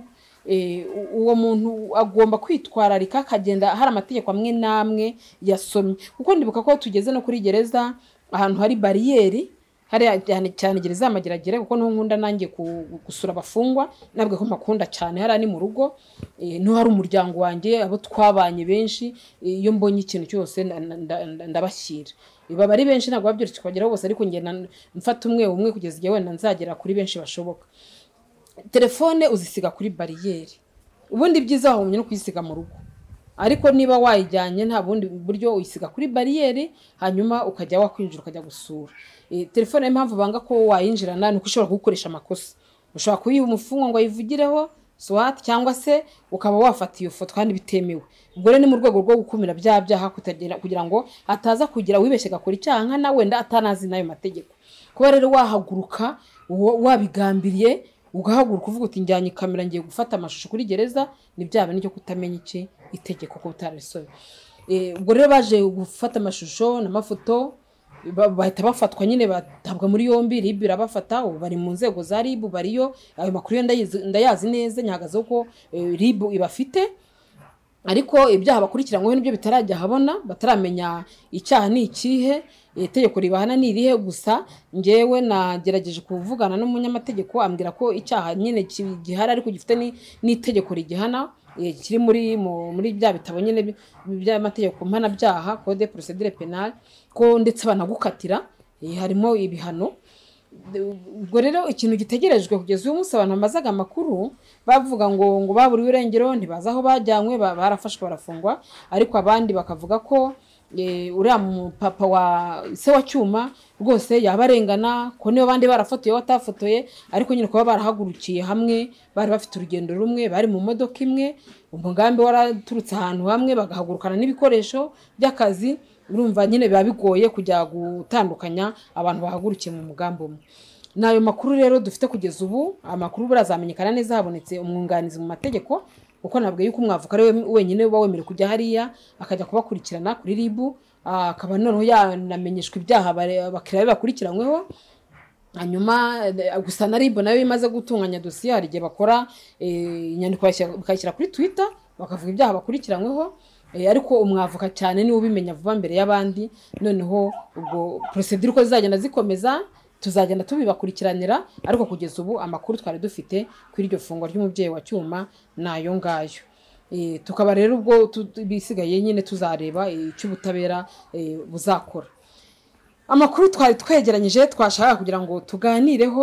e, uwo muntu agomba kwitwararika akagenda hari amategeko amwe n'amwe yasomye kuko ndibuka ko tugeze no kuri gereza ahantu hari bariyeri hariya cyane gereza ya mageragere kuko niho nkunda nanjye gusura abafungwa ntabwo ko mpakunda cyane hariya ni mu rugo eh, niho hari umuryango wanjye abo twabanye benshi eh, iyo mbonye ikintu cyose ndabashyira baba ari benshi ntabwo babyoroshye kubageraho bose ariko ngenda mfata umwe umwe kugeza igihe wenda nzagera kuri benshi bashoboka telefone uzisiga kuri bariyeri ubundi byiza wabonye no kuyisiga mu rugo ariko niba wayijyanye nta bundi buryo uyisiga kuri bariyeri hanyuma ukajya wakwinjira ukajya gusura Eh, telefone impamvu banga ko wayinjirana ni uko ushobora gukoresha amakosa ushobora kuyiha umufungo ngo ayivugireho suwati cyangwa se ukaba wafata iyo foto kandi bitemewe ubwo rero ni mu rwego rwo gukumira bya byaha kugira ngo ataza kugira wibeshye agakora icyaha nkana wenda atanazi n'ayo mategeko kuba rero wahaguruka wabigambiriye ugahaguruka uvuga uti njyanye kamera ngiye gufata amashusho kuri gereza ntibyaba n'icyo kutamenya iki itegeko ko utarabisobe eh, ubwo rero baje gufata amashusho n'amafoto bahita bafatwa nyine batabwa muri yombi ribu irabafata ubu bari mu nzego za ribu bariyo ayo makuru yo ndayazi neza nyagaze ko eh, ribu ibafite ariko ibyaha bakurikiranyweho nibyo bitarajya ahabona bataramenya icyaha ni ikihe eh, itegeko ribahana ni irihe gusa ngewe nagerageje kuvugana n'umunyamategeko ambwira ko icyaha nyine gihari ariko gifite n'itegeko rigihana eh, kiri muri bya bitabo nyine by'amategeko mpanabyaha kode porosedire penali ko ndetse banagukatira eh, harimo ibihano ubwo rero ikintu gitegerejwe kugeza uyu munsi abantu bamazaga amakuru bavuga ngo ngo baburiwe irengero ntibazi aho bajyanywe barafashwe barafungwa ariko abandi bakavuga ko eh, uriya mupapa wa se wa cyuma rwose yaba arengana ko niba abandi barafotoye batafotoye ariko nyine kuba barahagurukiye hamwe bari bafite urugendo rumwe bari mu modoka imwe umugambi waraturutse ahantu hamwe bagahagurukana n'ibikoresho by'akazi urumva nyine biba bigoye kujya gutandukanya abantu bahagurukiye mu mugambi umwe ni ayo makuru rero dufite kugeza ubu amakuru burazamenyekana neza habonetse umwunganizi mu mategeko kuko ntabwo yuko umwavuka ari wenyine uba wemerewe kujya hariya akajya kubakurikirana kuri ribu akaba noneho yanamenyeshwa ibyaha abakiriya be bakurikiranyweho hanyuma gusa na ribu nayo imaze gutunganya dosiye hari igihe bakora eh, inyandiko bakayishyira kuri twita bakavuga ibyaha bakurikiranyweho Eh, ariko umwavoka cyane niwe ubimenya vuba mbere y'abandi noneho ubwo porosedire uko zizagenda zikomeza tuzagenda tubibakurikiranira ariko kugeza ubu amakuru twari dufite kuri iryo fungwa ry'umubyeyi wa cyuma ni ayo ngayo eh, tukaba rero ubwo bisigaye nyine tuzareba eh, icy'ubutabera buzakora amakuru twari twegeranyije twashaka kugira ngo tuganireho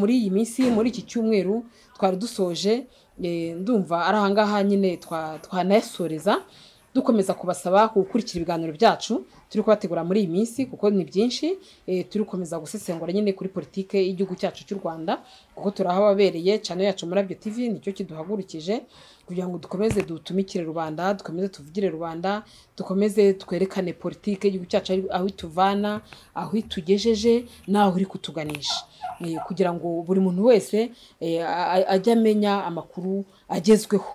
muri iyi minsi muri iki cyumweru twari dusoje ndumva ari ahangaha nyine twanayasoreza dukomeza kubasaba gukurikira ibiganiro byacu turi kubategura muri iyi minsi kuko ni byinshi eh, turi gukomeza gusesengura nyine kuri politiki y'igihugu cyacu cy'u rwanda kuko turahababereye cyane yacu muri murabyo tv nicyo kiduhagurukije kugira ngo dukomeze dutumikire rubanda dukomeze tuvugire rubanda dukomeze twerekane politiki y'igihugu cyacu aho ituvana aho itugejeje n'aho iri kutuganisha eh, kugira ngo buri muntu wese eh, ajye amenya amakuru agezweho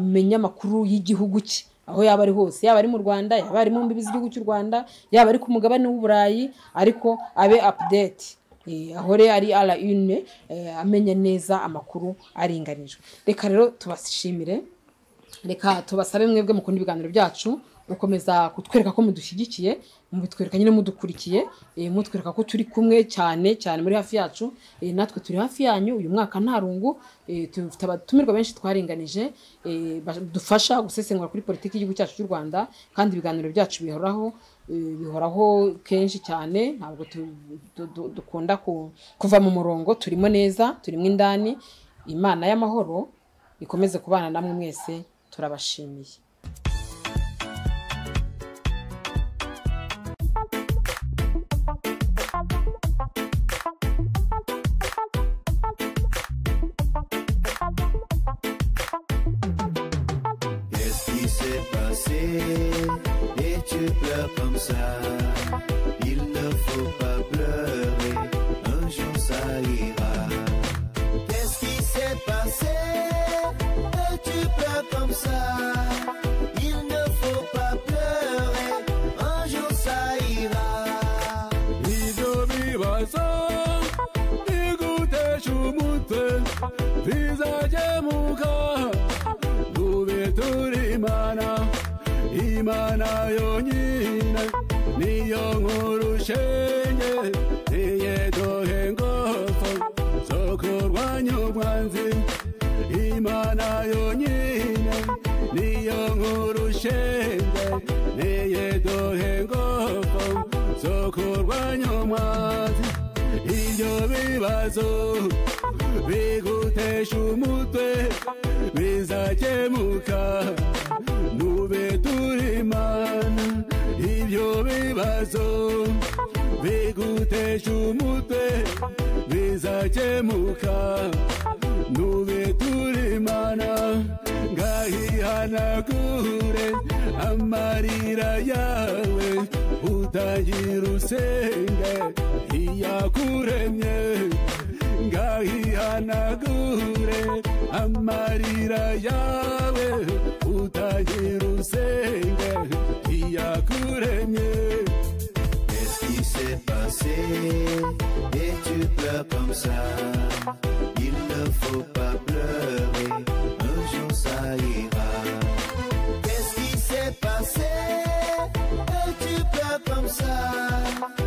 amenya amakuru y'igihugu cye aho yaba ari hose yaba ari mu rwanda yaba ari mu mbibi z'igihugu cy'u rwanda yaba ari ku mugabane w'uburayi ariko abe apudeti eh, ahore ari ara une eh, amenya neza amakuru aringanijwe reka rero tubashimire reka tubasabe mwebwe mukunda ibiganiro byacu gukomeza kutwereka ko mudushyigikiye mubitwereka nyine mudukurikiye eh, mutwereka ko turi kumwe cyane cyane muri hafi yacu eh, natwe turi hafi yanyu uyu mwaka nta rungu dufite eh, abatumirwa benshi twaringanije dufasha gusesengura kuri politiki y'igihugu cyacu cy'u rwanda kandi ibiganiro byacu bihoraho bihoraho kenshi cyane ntabwo dukunda kuva mu murongo turimo neza turimo indani imana y'amahoro ikomeze kubana namwe mwese turabashimiye sad. your mazi ibyo bibazo bigutesha umutwe bizakemuka nube turimana ibyo bibazo bigutesha umutwe bizakemuka nube 나구레 암마리라야레 우다이루세레 히야구레네 가히하나구레 암마리라야레 우다이루세레 히야구레네 Qu'est-ce qui s'est passé Et tu pleures comme ça Il ne faut pas pleurer Un jour ça ira Don't you pleures comme ça.